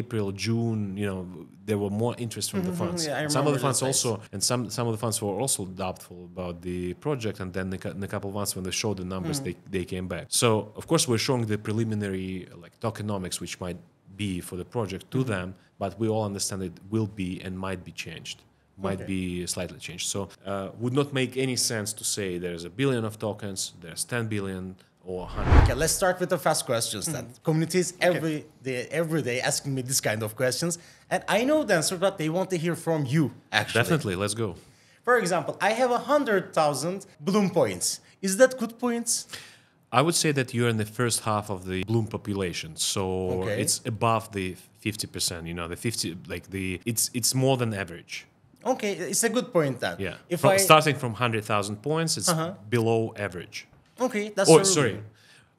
April, June, you know, there were more interest from mm -hmm. the mm-hmm, funds. Yeah, some of the funds also, place. and some some of the funds were also doubtful about the project. And then in a couple of months, when they showed the numbers, mm -hmm. they they came back. So of course, we're showing the preliminary like tokenomics, which might be for the project to mm-hmm. them, but we all understand it will be and might be changed might okay. be slightly changed. So uh, would not make any sense to say there's a billion of tokens, there's 10 billion or 100. Okay, let's start with the fast questions then. Mm. Communities every okay. day, every day asking me this kind of questions, and I know the answer, but they want to hear from you. Actually, definitely, let's go. For example, I have a hundred thousand bloom points. Is that good points? I would say that you're in the first half of the bloom population, so okay. it's above the fifty percent. You know, the fifty like the it's it's more than average. Okay, it's a good point that. Yeah. If from, I... starting from hundred thousand points, it's uh-huh. below average. Okay, that's. Oh, sorry.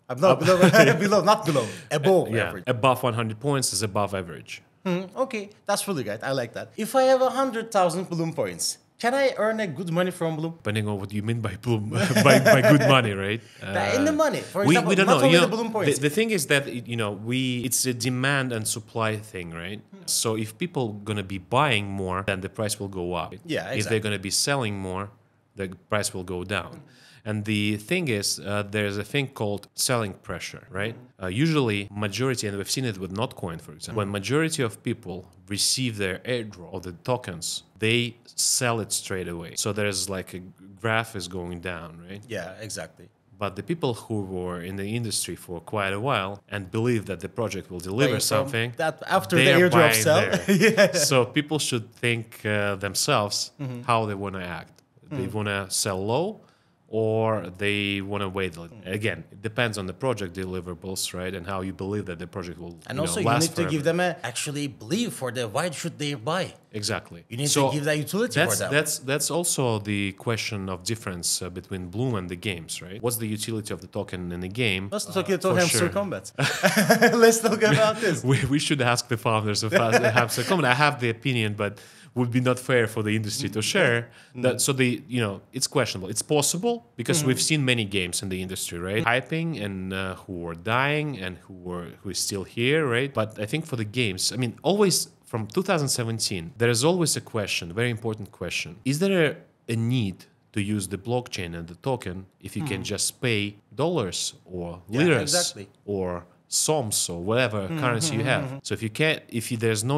I'm not below, below, not below, above yeah, average. Above 100 points is above average. Hmm. okay, that's really good. I like that. If I have 100,000 bloom points, can I earn a good money from Bloom? Depending on what you mean by Bloom, by, by good money, right? Uh, in the money, for we, example, we don't not know. only you the Bloom points. The, the, thing is that you know we it's a demand and supply thing, right? Hmm. So if people gonna be buying more, then the price will go up. Yeah, exactly. If they're gonna be selling more, the price will go down. Hmm. And the thing is, uh, there's a thing called selling pressure, right? Uh, usually, majority, and we've seen it with Notcoin, for example, when majority of people receive their airdrop or the tokens, they sell it straight away. So there's like a graph is going down, right? Yeah, exactly but the people who were in the industry for quite a while and believe that the project will deliver Wait, something that after the airdrop sell yeah. so people should think uh, themselves mm-hmm. how they want to act mm-hmm. they want to sell low or they want to wait. Again, it depends on the project deliverables, right, and how you believe that the project will. And you also, know, you need forever. to give them a actually believe for the why should they buy. Exactly. You need so to give that utility that's, for them. That's that's also the question of difference uh, between Bloom and the games, right? What's the utility of the token in the game? Let's uh, talk about uh, Hamster sure. Combat. Let's talk about this. we, we should ask the founders of Hamster Combat. I have the opinion, but would be not fair for the industry to mm-hmm. share. Mm. That, mm-hmm. so the you know it's questionable. It's possible because mm. we've mm-hmm. seen many games in the industry, right? Hyping and uh, who were dying and who were who is still here, right? But I think for the games, I mean, always from 2017, there is always a question, very important question: Is there a, a need? To use the blockchain and the token, if you mm. can just pay dollars or yeah, liras exactly. or soms or whatever mm -hmm, currency you have. So if you can't, if you, there's no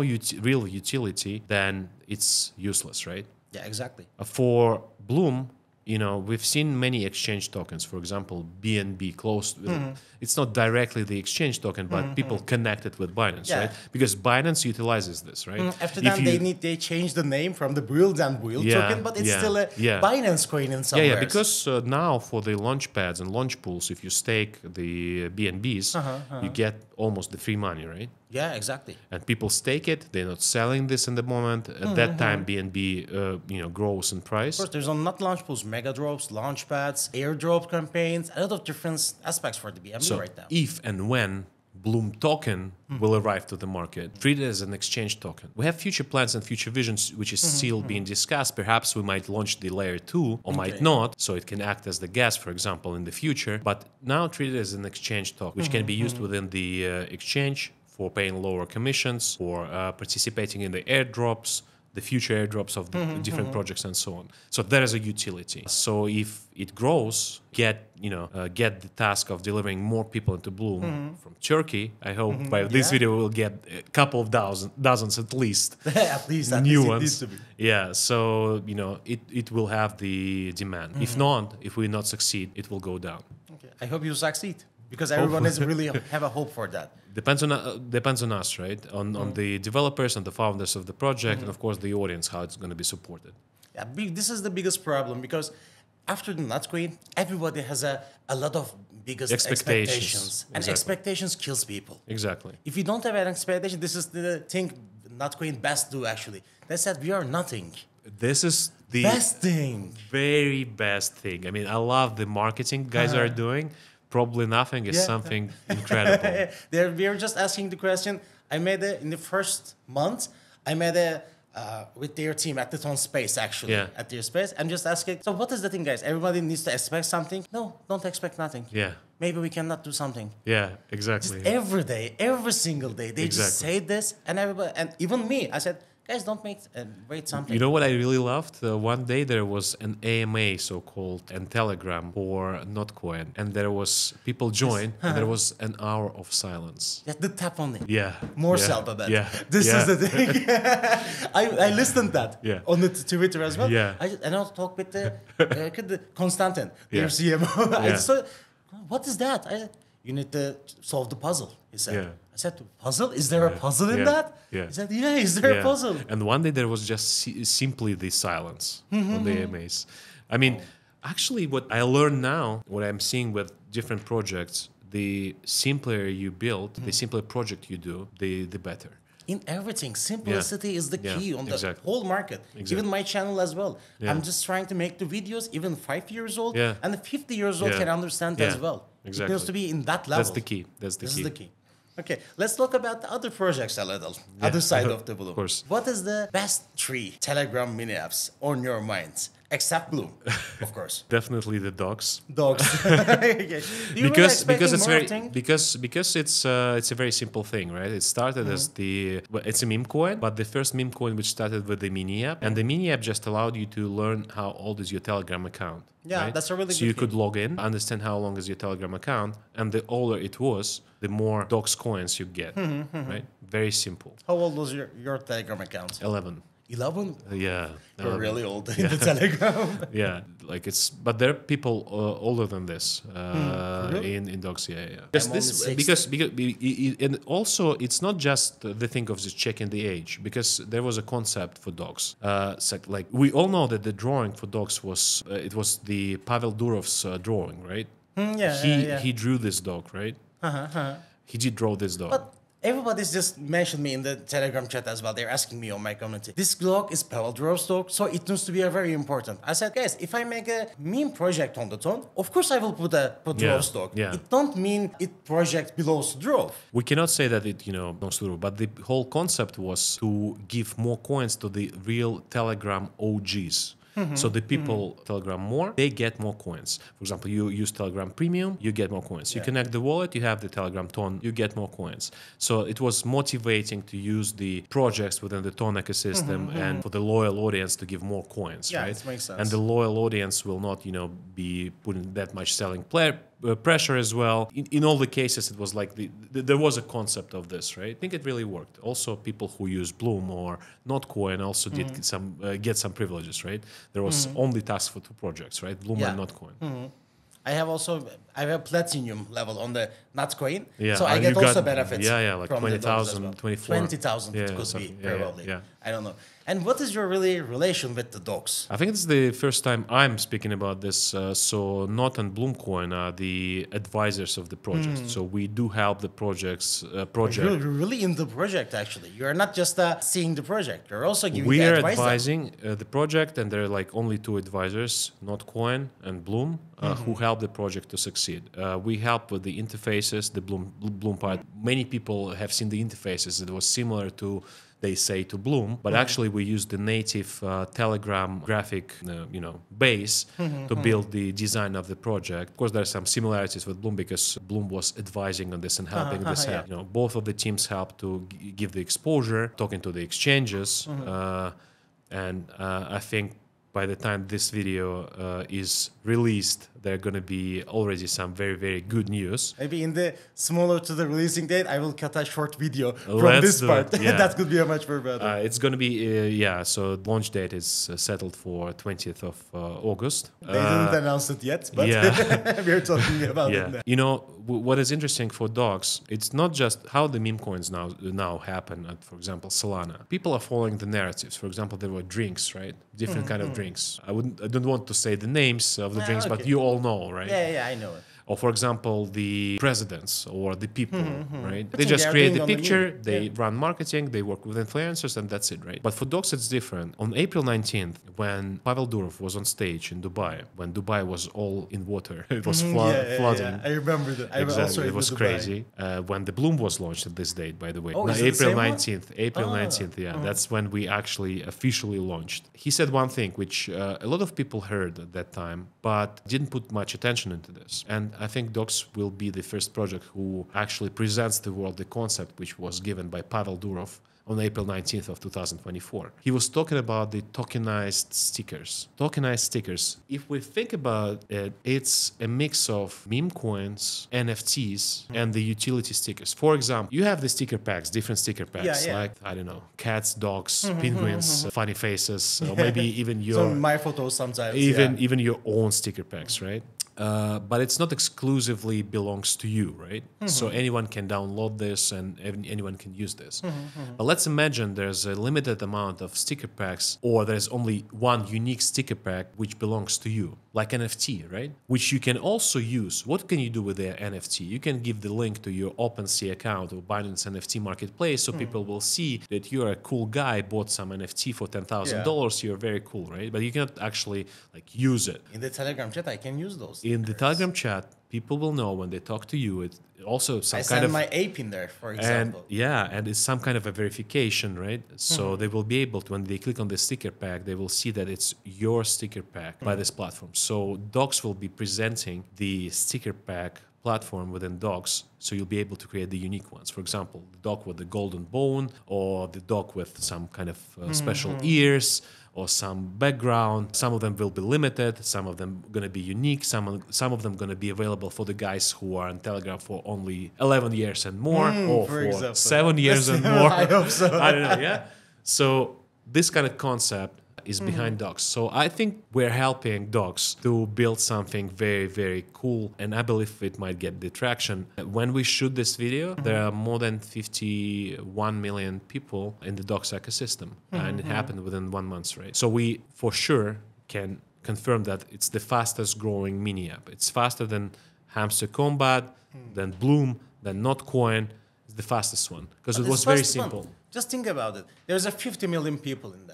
real utility, then it's useless, right? Yeah, exactly. Uh, for Bloom, you know, we've seen many exchange tokens. For example, BNB closed. Uh, mm-hmm. It's not directly the exchange token, but mm-hmm. people mm-hmm. connected with Binance, yeah. right? Because Binance utilizes this, right? Mm, after that, they need they change the name from the Build and Build yeah, token, but it's yeah, still a Binance coin in some. Yeah, yeah. Because uh, now for the launch pads and launch pools, if you stake the BNBs, uh-huh, uh-huh. you get almost the free money, right? Yeah, exactly. And people stake it; they're not selling this in the moment. At mm-hmm. that time, BNB, uh, you know, grows in price. Of course, there's on not launch pools, mega drops, launch pads, airdrop campaigns, a lot of different aspects for the BNB so right now. If and when Bloom token mm. will arrive to the market, it as an exchange token. We have future plans and future visions, which is mm-hmm, still mm-hmm. being discussed. Perhaps we might launch the layer two or okay. might not, so it can act as the gas, for example, in the future. But now treated as an exchange token, which mm-hmm, can be hmm, used hmm, within the uh, exchange for paying lower commissions, for uh, participating in the airdrops, the future airdrops of mm-hmm, different mm-hmm. projects and so on. So there is a utility. So if it grows, get you know uh, get the task of delivering more people into Bloom mm-hmm. from Turkey. I hope mm-hmm. by yeah. this video we'll get a couple of thousand dozens at least. at least at new least ones. Yeah. So you know it it will have the demand. If mm-hmm. not, if we not succeed, it will go down. Okay. I hope you succeed because everyone is really have a hope for that. Depends on uh, depends on us, right? On on mm. the developers and the founders of the project, mm. and of course the audience, how it's going to be supported. Yeah, this is the biggest problem because after the Nut Queen, everybody has a, a lot of biggest expectations, expectations. and expectations kills people. Exactly. If you don't have an expectation, this is the thing Nut Queen best do actually. They said we are nothing. This is the best thing, very best thing. I mean, I love the marketing guys uh -huh. are uh-huh. doing probably nothing is yeah. something incredible. there, we were just asking the question. I made it in the first month. I made it uh, with their team at the Ton Space actually yeah. at their space. I'm just asking. So what is the thing, guys? Everybody needs to expect something. No, don't expect nothing. Yeah. Maybe we cannot do something. Yeah, exactly. Yeah. Every day, every single day, they exactly. just say this, and everybody, and even me, I said, guys don't make uh, wait something you know what i really loved uh, one day there was an ama so called and telegram for notcoin and there was people joined and there was an hour of silence yeah the tap on it yeah more yeah. alphabet yeah this yeah. is the thing I, I listened that yeah on the twitter as well yeah I, and i'll talk with the, uh, Konstantin uh, uh, their yeah. cmo yeah. I what is that I, you need to solve the puzzle. He said. Yeah. I said, puzzle? Is there yeah. a puzzle in yeah. that? Yeah. He said, yeah, is there a puzzle? And one day there was just si simply the silence on the AMAs. Mm-hmm. I mean, oh. actually, what I learned now, what I'm seeing with different projects, the simpler you build, the mm-hmm. simpler project you do, the, the better in everything. Simplicity yeah. is the key yeah, on the exactly. whole market. Exactly. Even my channel as well. Yeah. I'm just trying to make the videos even five years old and 50 years old can understand as well exactly. It needs to be in that level. That's the key. That's the this key. Is the key. Okay, let's talk about the other projects a little, yeah. other side of the blue. Of course. What is the best three Telegram mini apps on your mind? except Bloom, of course. Definitely the dogs. Dogs. because because it's very thing? because because it's uh, it's a very simple thing, right? It started mm -hmm. as mm-hmm. the well, it's a meme coin, but the first meme coin which started with the mini app, and the mini app just allowed you to learn how old is your Telegram account. Yeah, right? that's a really. So you thing. could log in, understand how long is your Telegram account, and the older it was, the more dogs coins you get. mm -hmm. Right? Very simple. How old was your, your Telegram account? Eleven. 11 uh, yeah they're really old yeah. in the telegram yeah like it's but there are people uh, older than this uh, mm, in in docs yeah, Because, this, because because and also it's not just the thing of just checking the age because there was a concept for dogs uh, like we all know that the drawing for dogs was uh, it was the pavel durov's uh, drawing right mm, yeah, he yeah, yeah. he drew this dog right uh-huh, uh-huh. he did draw this dog but Everybody's just mentioned me in the Telegram chat as well. They're asking me on oh, my community. This Glock is Pavel Dwarf's stock, so it needs to be a very important. I said, guys, if I make a meme project on the tone, of course I will put a put yeah, stock. Yeah. It don't mean it project belongs to Dwarf. We cannot say that it, you know, belongs to Dwarf, but the whole concept was to give more coins to the real Telegram OGs Mm-hmm. So the mm-hmm. people mm-hmm. Telegram more, they get more coins. For example, you use Telegram Premium, you get more coins. Yeah. You connect the wallet, you have the Telegram tone, you get more coins. So it was motivating to use the projects within the Ton ecosystem mm-hmm. and mm-hmm. for the loyal audience to give more coins, yeah, right? Makes sense. And the loyal audience will not, you know, be putting that much selling player uh, pressure as well. In, in, all the cases, it was like the, the, there was a concept of this, right? I think it really worked. Also, people who use Bloom or Notcoin also did mm-hmm. some uh, get some privileges, right? There was mm. only task for two projects, right? Bloom yeah. and Notcoin. Mm. Mm-hmm. I have also I have platinum level on the Notcoin, yeah. so I uh, get also got, benefits. Yeah, yeah, like 20,000, well. 20,000 yeah, it could be, probably. Yeah, I don't know. And what is your really relation with the dogs? I think it's the first time I'm speaking about this. Uh, so Not and Bloomcoin are the advisors of the project. Mm. So we do help the projects uh, project. you're really in the project actually. You are not just uh, seeing the project. You're also giving. We are advising uh, the project, and there are like only two advisors, Not Coin and Bloom, uh, mm-hmm. who help the project to succeed. Uh, we help with the interfaces, the Bloom Bloom part. Many people have seen the interfaces. It was similar to they say to Bloom, but mm-hmm. actually we use the native uh, Telegram graphic, uh, you know, base mm-hmm. to mm-hmm. build the design of the project. Of course, there are some similarities with Bloom because Bloom was advising on this and helping uh-huh, this. Uh-huh, yeah. You know, both of the teams helped to g- give the exposure, talking to the exchanges, mm-hmm. uh, and uh, I think by the time this video uh, is released, there are going to be already some very very good news. Maybe in the smaller to the releasing date, I will cut a short video from Let's this part. yeah. that could be a much better. Uh, it's going to be uh, yeah. So launch date is uh, settled for 20th of uh, August. They didn't uh, announce it yet, but yeah. we're talking about yeah. it. Now. You know what is interesting for dogs? It's not just how the meme coins now now happen. At, for example, Solana. People are following the narratives. For example, there were drinks, right? Different mm -hmm. kind of mm. drinks. I wouldn't. I don't want to say the names of the ah, drinks, okay. but you all all know, right? Yeah, yeah, I know it or for example the presidents or the people mm-hmm. mm-hmm. right they just create the picture the they yeah. run marketing they work with influencers and that's it right but for dogs it's different on april 19th when pavel durov was on stage in dubai when dubai was all in water it was mm-hmm. flo- yeah, flooding yeah, i remember that I exactly it was crazy uh, when the bloom was launched at this date by the way oh, no, april 19th one? april 19th ah. yeah mm. that's when we actually officially launched he said one thing which uh, a lot of people heard at that time but didn't put much attention into this and I think Docs will be the first project who actually presents the world the concept which was given by Pavel Durov on April 19th of 2024. He was talking about the tokenized stickers. Tokenized stickers, if we think about it, it's a mix of meme coins, NFTs, and the utility stickers. For example, you have the sticker packs, different sticker packs, yeah, yeah. like, I don't know, cats, dogs, mm-hmm, mm-hmm, penguins, mm-hmm. funny faces, or maybe even your... so my photos sometimes, Even, yeah. even your own sticker packs, right? Uh, but it's not exclusively belongs to you, right? Mm-hmm. So anyone can download this and anyone can use this. Mm-hmm, mm-hmm. But let's imagine there's a limited amount of sticker packs, or there's only one unique sticker pack which belongs to you like NFT, right? Which you can also use. What can you do with their NFT? You can give the link to your OpenSea account or Binance NFT marketplace so mm. people will see that you're a cool guy, bought some NFT for $10,000. Yeah. You're very cool, right? But you cannot actually like use it. In the Telegram chat, I can use those. In the Telegram chat, people will know when they talk to you. It also some I kind of my ape in there, for example. And, yeah, and it's some kind of a verification, right? So mm -hmm. they will be able to when they click on the sticker pack, they will see that it's your sticker pack mm -hmm. by this platform. So Docs will be presenting the sticker pack platform within Docs, so you'll be able to create the unique ones. For example, the dog with the golden bone, or the dog with some kind of uh, special mm -hmm. ears, or some background. Some of them will be limited, some of them going to be unique, some, some of them going to be available for the guys who are on Telegram for only 11 years and more, mm, or for, for seven years and more. I hope so. I don't know, yeah? So this kind of concept is mm-hmm. behind mm. dogs. So I think we're helping dogs to build something very, very cool. And I believe it might get the traction. When we shoot this video, mm. there are more than 51 million people in the dogs ecosystem. Mm-hmm. And it mm-hmm. happened within one month's rate. So we for sure can confirm that it's the fastest growing mini app. It's faster than Hamster Combat, mm. than Bloom, than Notcoin. It's the fastest one because it was very simple. One. Just think about it. There's a 50 million people in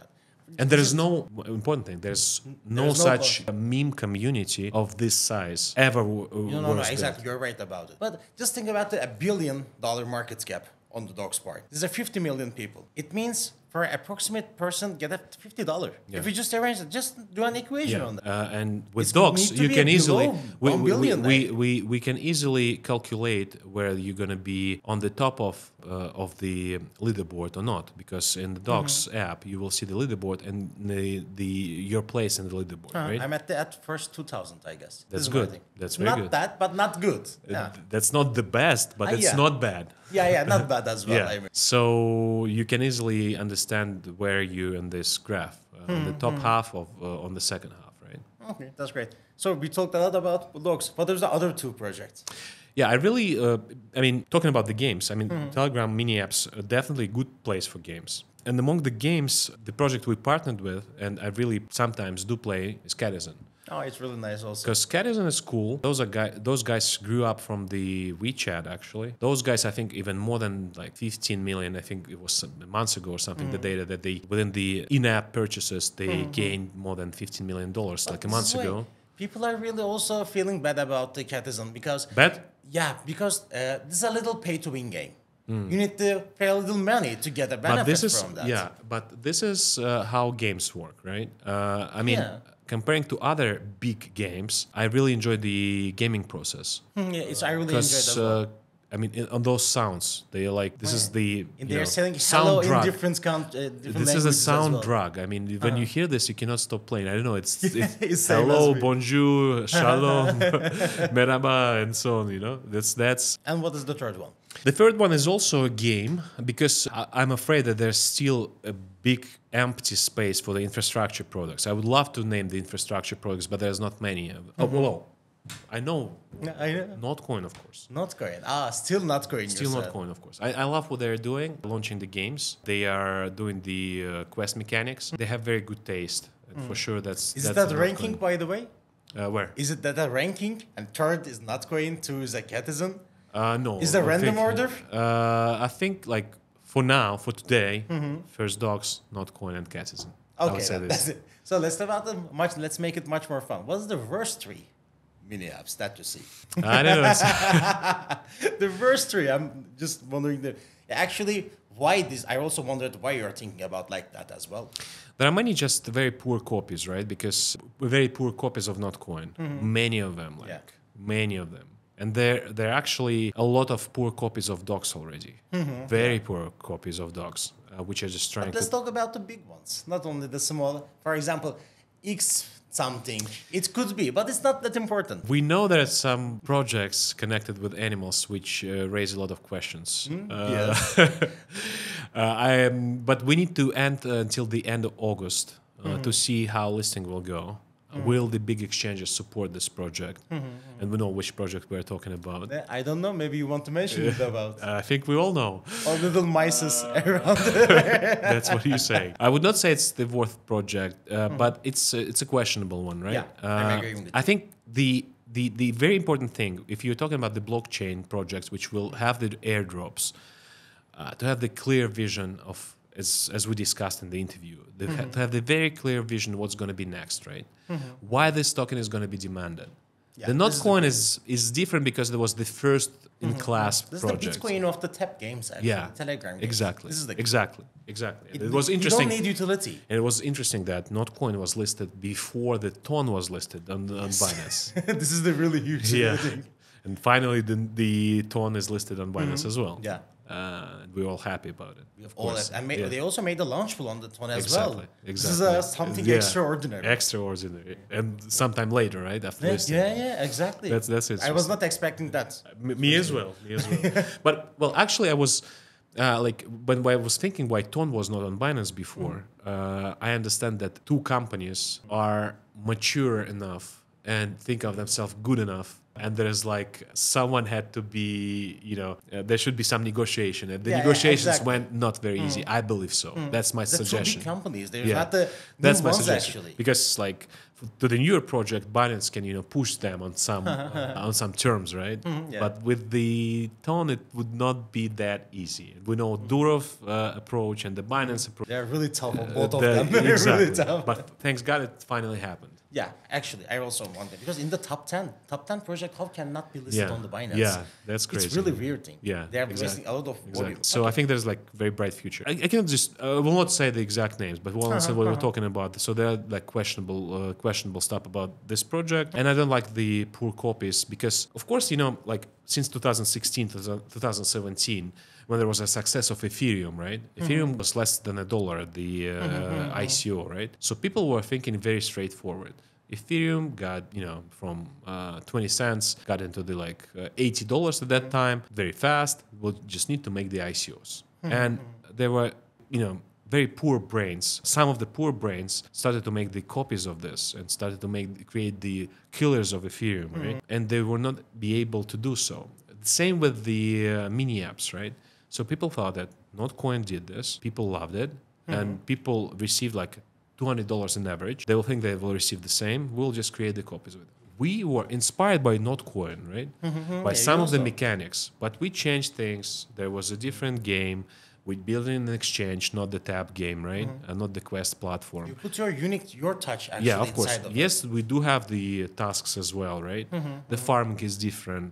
and there is no important thing. There's no, there's such no meme community of this size ever. no, no, no. Exactly, you're right about it. But just think about the, a billion dollar market cap on the dogs part. These are 50 million people. It means per approximate person get a fifty dollar. Yeah. If you just arrange it, just do an equation yeah. on that. Uh, and with it's dogs, you can easily we, we, we, we, we can easily calculate where you're gonna be on the top of uh, of the leaderboard or not, because in the dogs mm-hmm. app you will see the leaderboard and the, the your place in the leaderboard. Uh, right? I'm at the at first two thousand, I guess. That's good. That's very not good. that, but not good. Uh, yeah. That's not the best, but uh, it's yeah. not bad. Yeah, yeah, not bad as well. yeah. I mean. So you can easily understand understand where you in this graph, uh, mm, the hmm, top mm. half of uh, on the second half, right? Okay, that's great. So we talked a lot about logs, but there's the other two projects. Yeah, I really, uh, I mean, talking about the games, I mean, mm. Telegram mini apps are definitely a good place for games. And among the games, the project we partnered with, and I really sometimes do play, is Catizen. Oh, it's really nice also. Because Cat is in a school. Those are guy. Those guys grew up from the WeChat actually. Those guys, I think, even more than like 15 million. I think it was months ago or something. Mm. The data that they within the in-app purchases they mm -hmm. gained more than 15 million dollars like a month ago. People are really also feeling bad about the Catism because bad. Yeah, because uh, this is a little pay-to-win game. Mm. You need to pay a little money to get a benefit but this is, from that. Yeah, but this is uh, how games work, right? Uh, I mean. Yeah comparing to other big games, I really enjoy the gaming process. Hmm, yeah, it's I really enjoy that. Uh, I mean, in, on those sounds, they are like this oh, is the they're know, selling hello in different, count, uh, different This is a sound well. drug. I mean, when uh. you uh-huh. hear this, you cannot stop playing. I don't know. It's, it's, it's hello, bonjour, shalom, merhaba, and so on. You know, that's that's. And what is the third one? The third one is also a game because I, am afraid that there's still a big empty space for the infrastructure products. I would love to name the infrastructure products, but there's not many. Mm -hmm. Oh, well, I know. I know. coin, of course. Not coin. Ah, still not coin. Still yourself. coin, of course. I, I, love what they're doing, launching the games. They are doing the uh, quest mechanics. They have very good taste. Mm. For sure, that's. Is that's that ranking, by the way? Uh, where? Is it that a ranking and third is not coin to Zacatism? Uh, no. Is there random think, order? Uh, I think like for now, for today, mm-hmm. first dogs, not coin and catism. Okay, that, that's it. So let's about the much. Let's make it much more fun. What's the worst three? mini apps that you see. I know. the worst three. I'm just wondering the actually why this. I also wondered why you are thinking about like that as well. There are many just very poor copies, right? Because very poor copies of NotCoin. Mm-hmm. Many of them, like yeah. many of them and there there are actually a lot of poor copies of dogs already mm-hmm. very poor copies of dogs, uh, which are just trying but let's to... talk about the big ones not only the small for example x something it could be but it's not that important we know there are some projects connected with animals which uh, raise a lot of questions mm uh, yes. Uh, I am, but we need to end uh, until the end of august uh, mm-hmm. to see how listing will go Mm. Will the big exchanges support this project? Mm -hmm. And we know which project we're talking about. I don't know. Maybe you want to mention it about. I think we all know. All little mices uh, around. That's what you say. I would not say it's the worth project, uh, mm. but it's a, uh, it's a questionable one, right? Yeah, uh, I'm agreeing with I think the the the very important thing, if you're talking about the blockchain projects, which will have the airdrops, uh, to have the clear vision of as as we discussed in the interview they mm-hmm. have to have the very clear vision what's going to be next right mm-hmm. why this token is going to be demanded yeah, the notcoin is, is, is different because it was the first in mm-hmm. class this is the bitcoin of the tap games actually, yeah telegram exactly this is the exactly exactly it, it was interesting you don't need utility and it was interesting that notcoin was listed before the ton was listed on, on binance this is the really huge yeah thing. and finally the, the ton is listed on binance mm-hmm. as well yeah and uh, we're all happy about it. Of, course, and yeah. they also made a launch pool on the one as exactly. well. Exactly, this is uh, something yeah. extraordinary. Extraordinary, and sometime later, right after yeah, this. Yeah, yeah, exactly. That's that's it. I was not expecting that. Me, me as well. Me as well. but well, actually, I was. Uh, like when I was thinking why Ton was not on Binance before, mm. Uh, I understand that two companies are mature enough and think of themselves good enough and there's like someone had to be you know uh, there should be some negotiation and the yeah, negotiations yeah, exactly. went not very mm. easy i believe so mm. that's my the suggestion two big companies they're yeah. not the that's my suggestion actually. because like to the newer project binance can you know push them on some uh, on some terms right mm, yeah. but with the tone it would not be that easy we know mm. durov uh, approach and the binance approach they're really tough uh, both of them exactly. really tough. but thanks god it finally happened yeah, actually, I also wonder because in the top ten, top ten project, how cannot be listed yeah. on the Binance? Yeah, that's crazy. It's really weird thing. Yeah, they are exactly. wasting a lot of exactly. Volume. So okay. I think there's like very bright future. I, I cannot just uh, I uh, will not say the exact names, but we'll uh -huh, what uh -huh. we're uh-huh, talking about. So there are like questionable uh, questionable stuff about this project, and I don't like the poor copies because of course you know like since 2016 2017 when there was a success of Ethereum, right? Mm-hmm. Ethereum mm-hmm. was less than a dollar at the mm-hmm, uh, mm-hmm. mm-hmm. ICO, right? So people were thinking very straightforward. Ethereum got, you know, from uh, 20 cents, got into the like uh, $80 at that time, very fast. We'll just need to make the ICOs. Mm-hmm. And there were, you know, very poor brains. Some of the poor brains started to make the copies of this and started to make create the killers of Ethereum, right? And they will not be able to do so. Same with the uh, mini apps, right? So people thought that Notcoin did this. People loved it, mm-hmm. and people received like $200 in average. They will think they will receive the same. We'll just create the copies with it. We were inspired by Notcoin, right? Mm-hmm. By yeah, some of the mechanics, but we changed things. There was a different game. We built an exchange, not the tab game, right? Mm-hmm. And not the Quest platform. You put your unique, your touch actually yeah, of course. Of yes, it. we do have the uh, tasks as well, right? Mm-hmm. The mm-hmm. farming is different,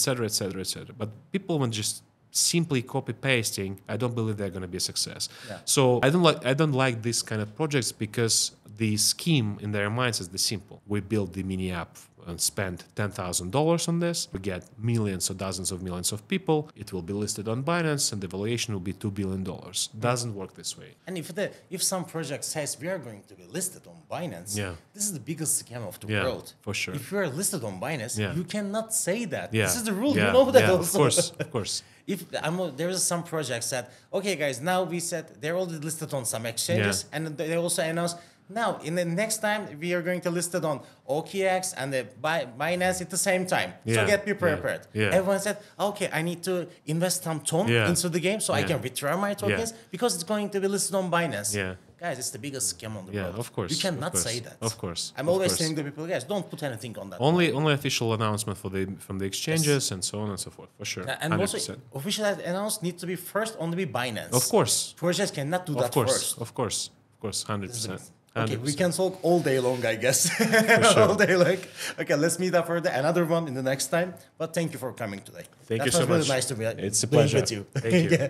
etc., etc., etc. But people want just simply copy pasting, I don't believe they're going to be a success. Yeah. So I don't like I don't like this kind of projects because the scheme in their minds is the simple. We build the mini app and spend ten thousand dollars on this. We get millions or dozens of millions of people. It will be listed on Binance, and the valuation will be two billion dollars. Doesn't work this way. And if the if some project says we are going to be listed on Binance, yeah. this is the biggest scam of the yeah, world. For sure. If you are listed on Binance, yeah. you cannot say that. Yeah. This is the rule. You know that also. Of course, of course if I'm, there is some projects that okay guys now we said they're already listed on some exchanges yeah. and they also announced now in the next time we are going to list it on OKX and the Binance at the same time. Yeah. So get be prepared. Yeah. Yeah. Everyone said, okay, I need to invest some ton into the game so I can return my tokens because it's going to be listed on Binance. Guys, it's the biggest scam on the yeah, world. of course. You cannot course, say that. Of course. I'm of always course. telling the people, guys, don't put anything on that. Only only official announcement for the from the exchanges yes. and so on and so forth, for sure. And 100%. also, official announcement need to be first only be Binance. Of course. Purchase cannot do of that course, first. Of course, of course, 100%. Okay, 100%. we can talk all day long, I guess. Sure. all day long. Okay, let's meet up for the, another one in the next time. But thank you for coming today. Thank that you so much. Really nice to be. It's a pleasure. With you. Thank you. yeah.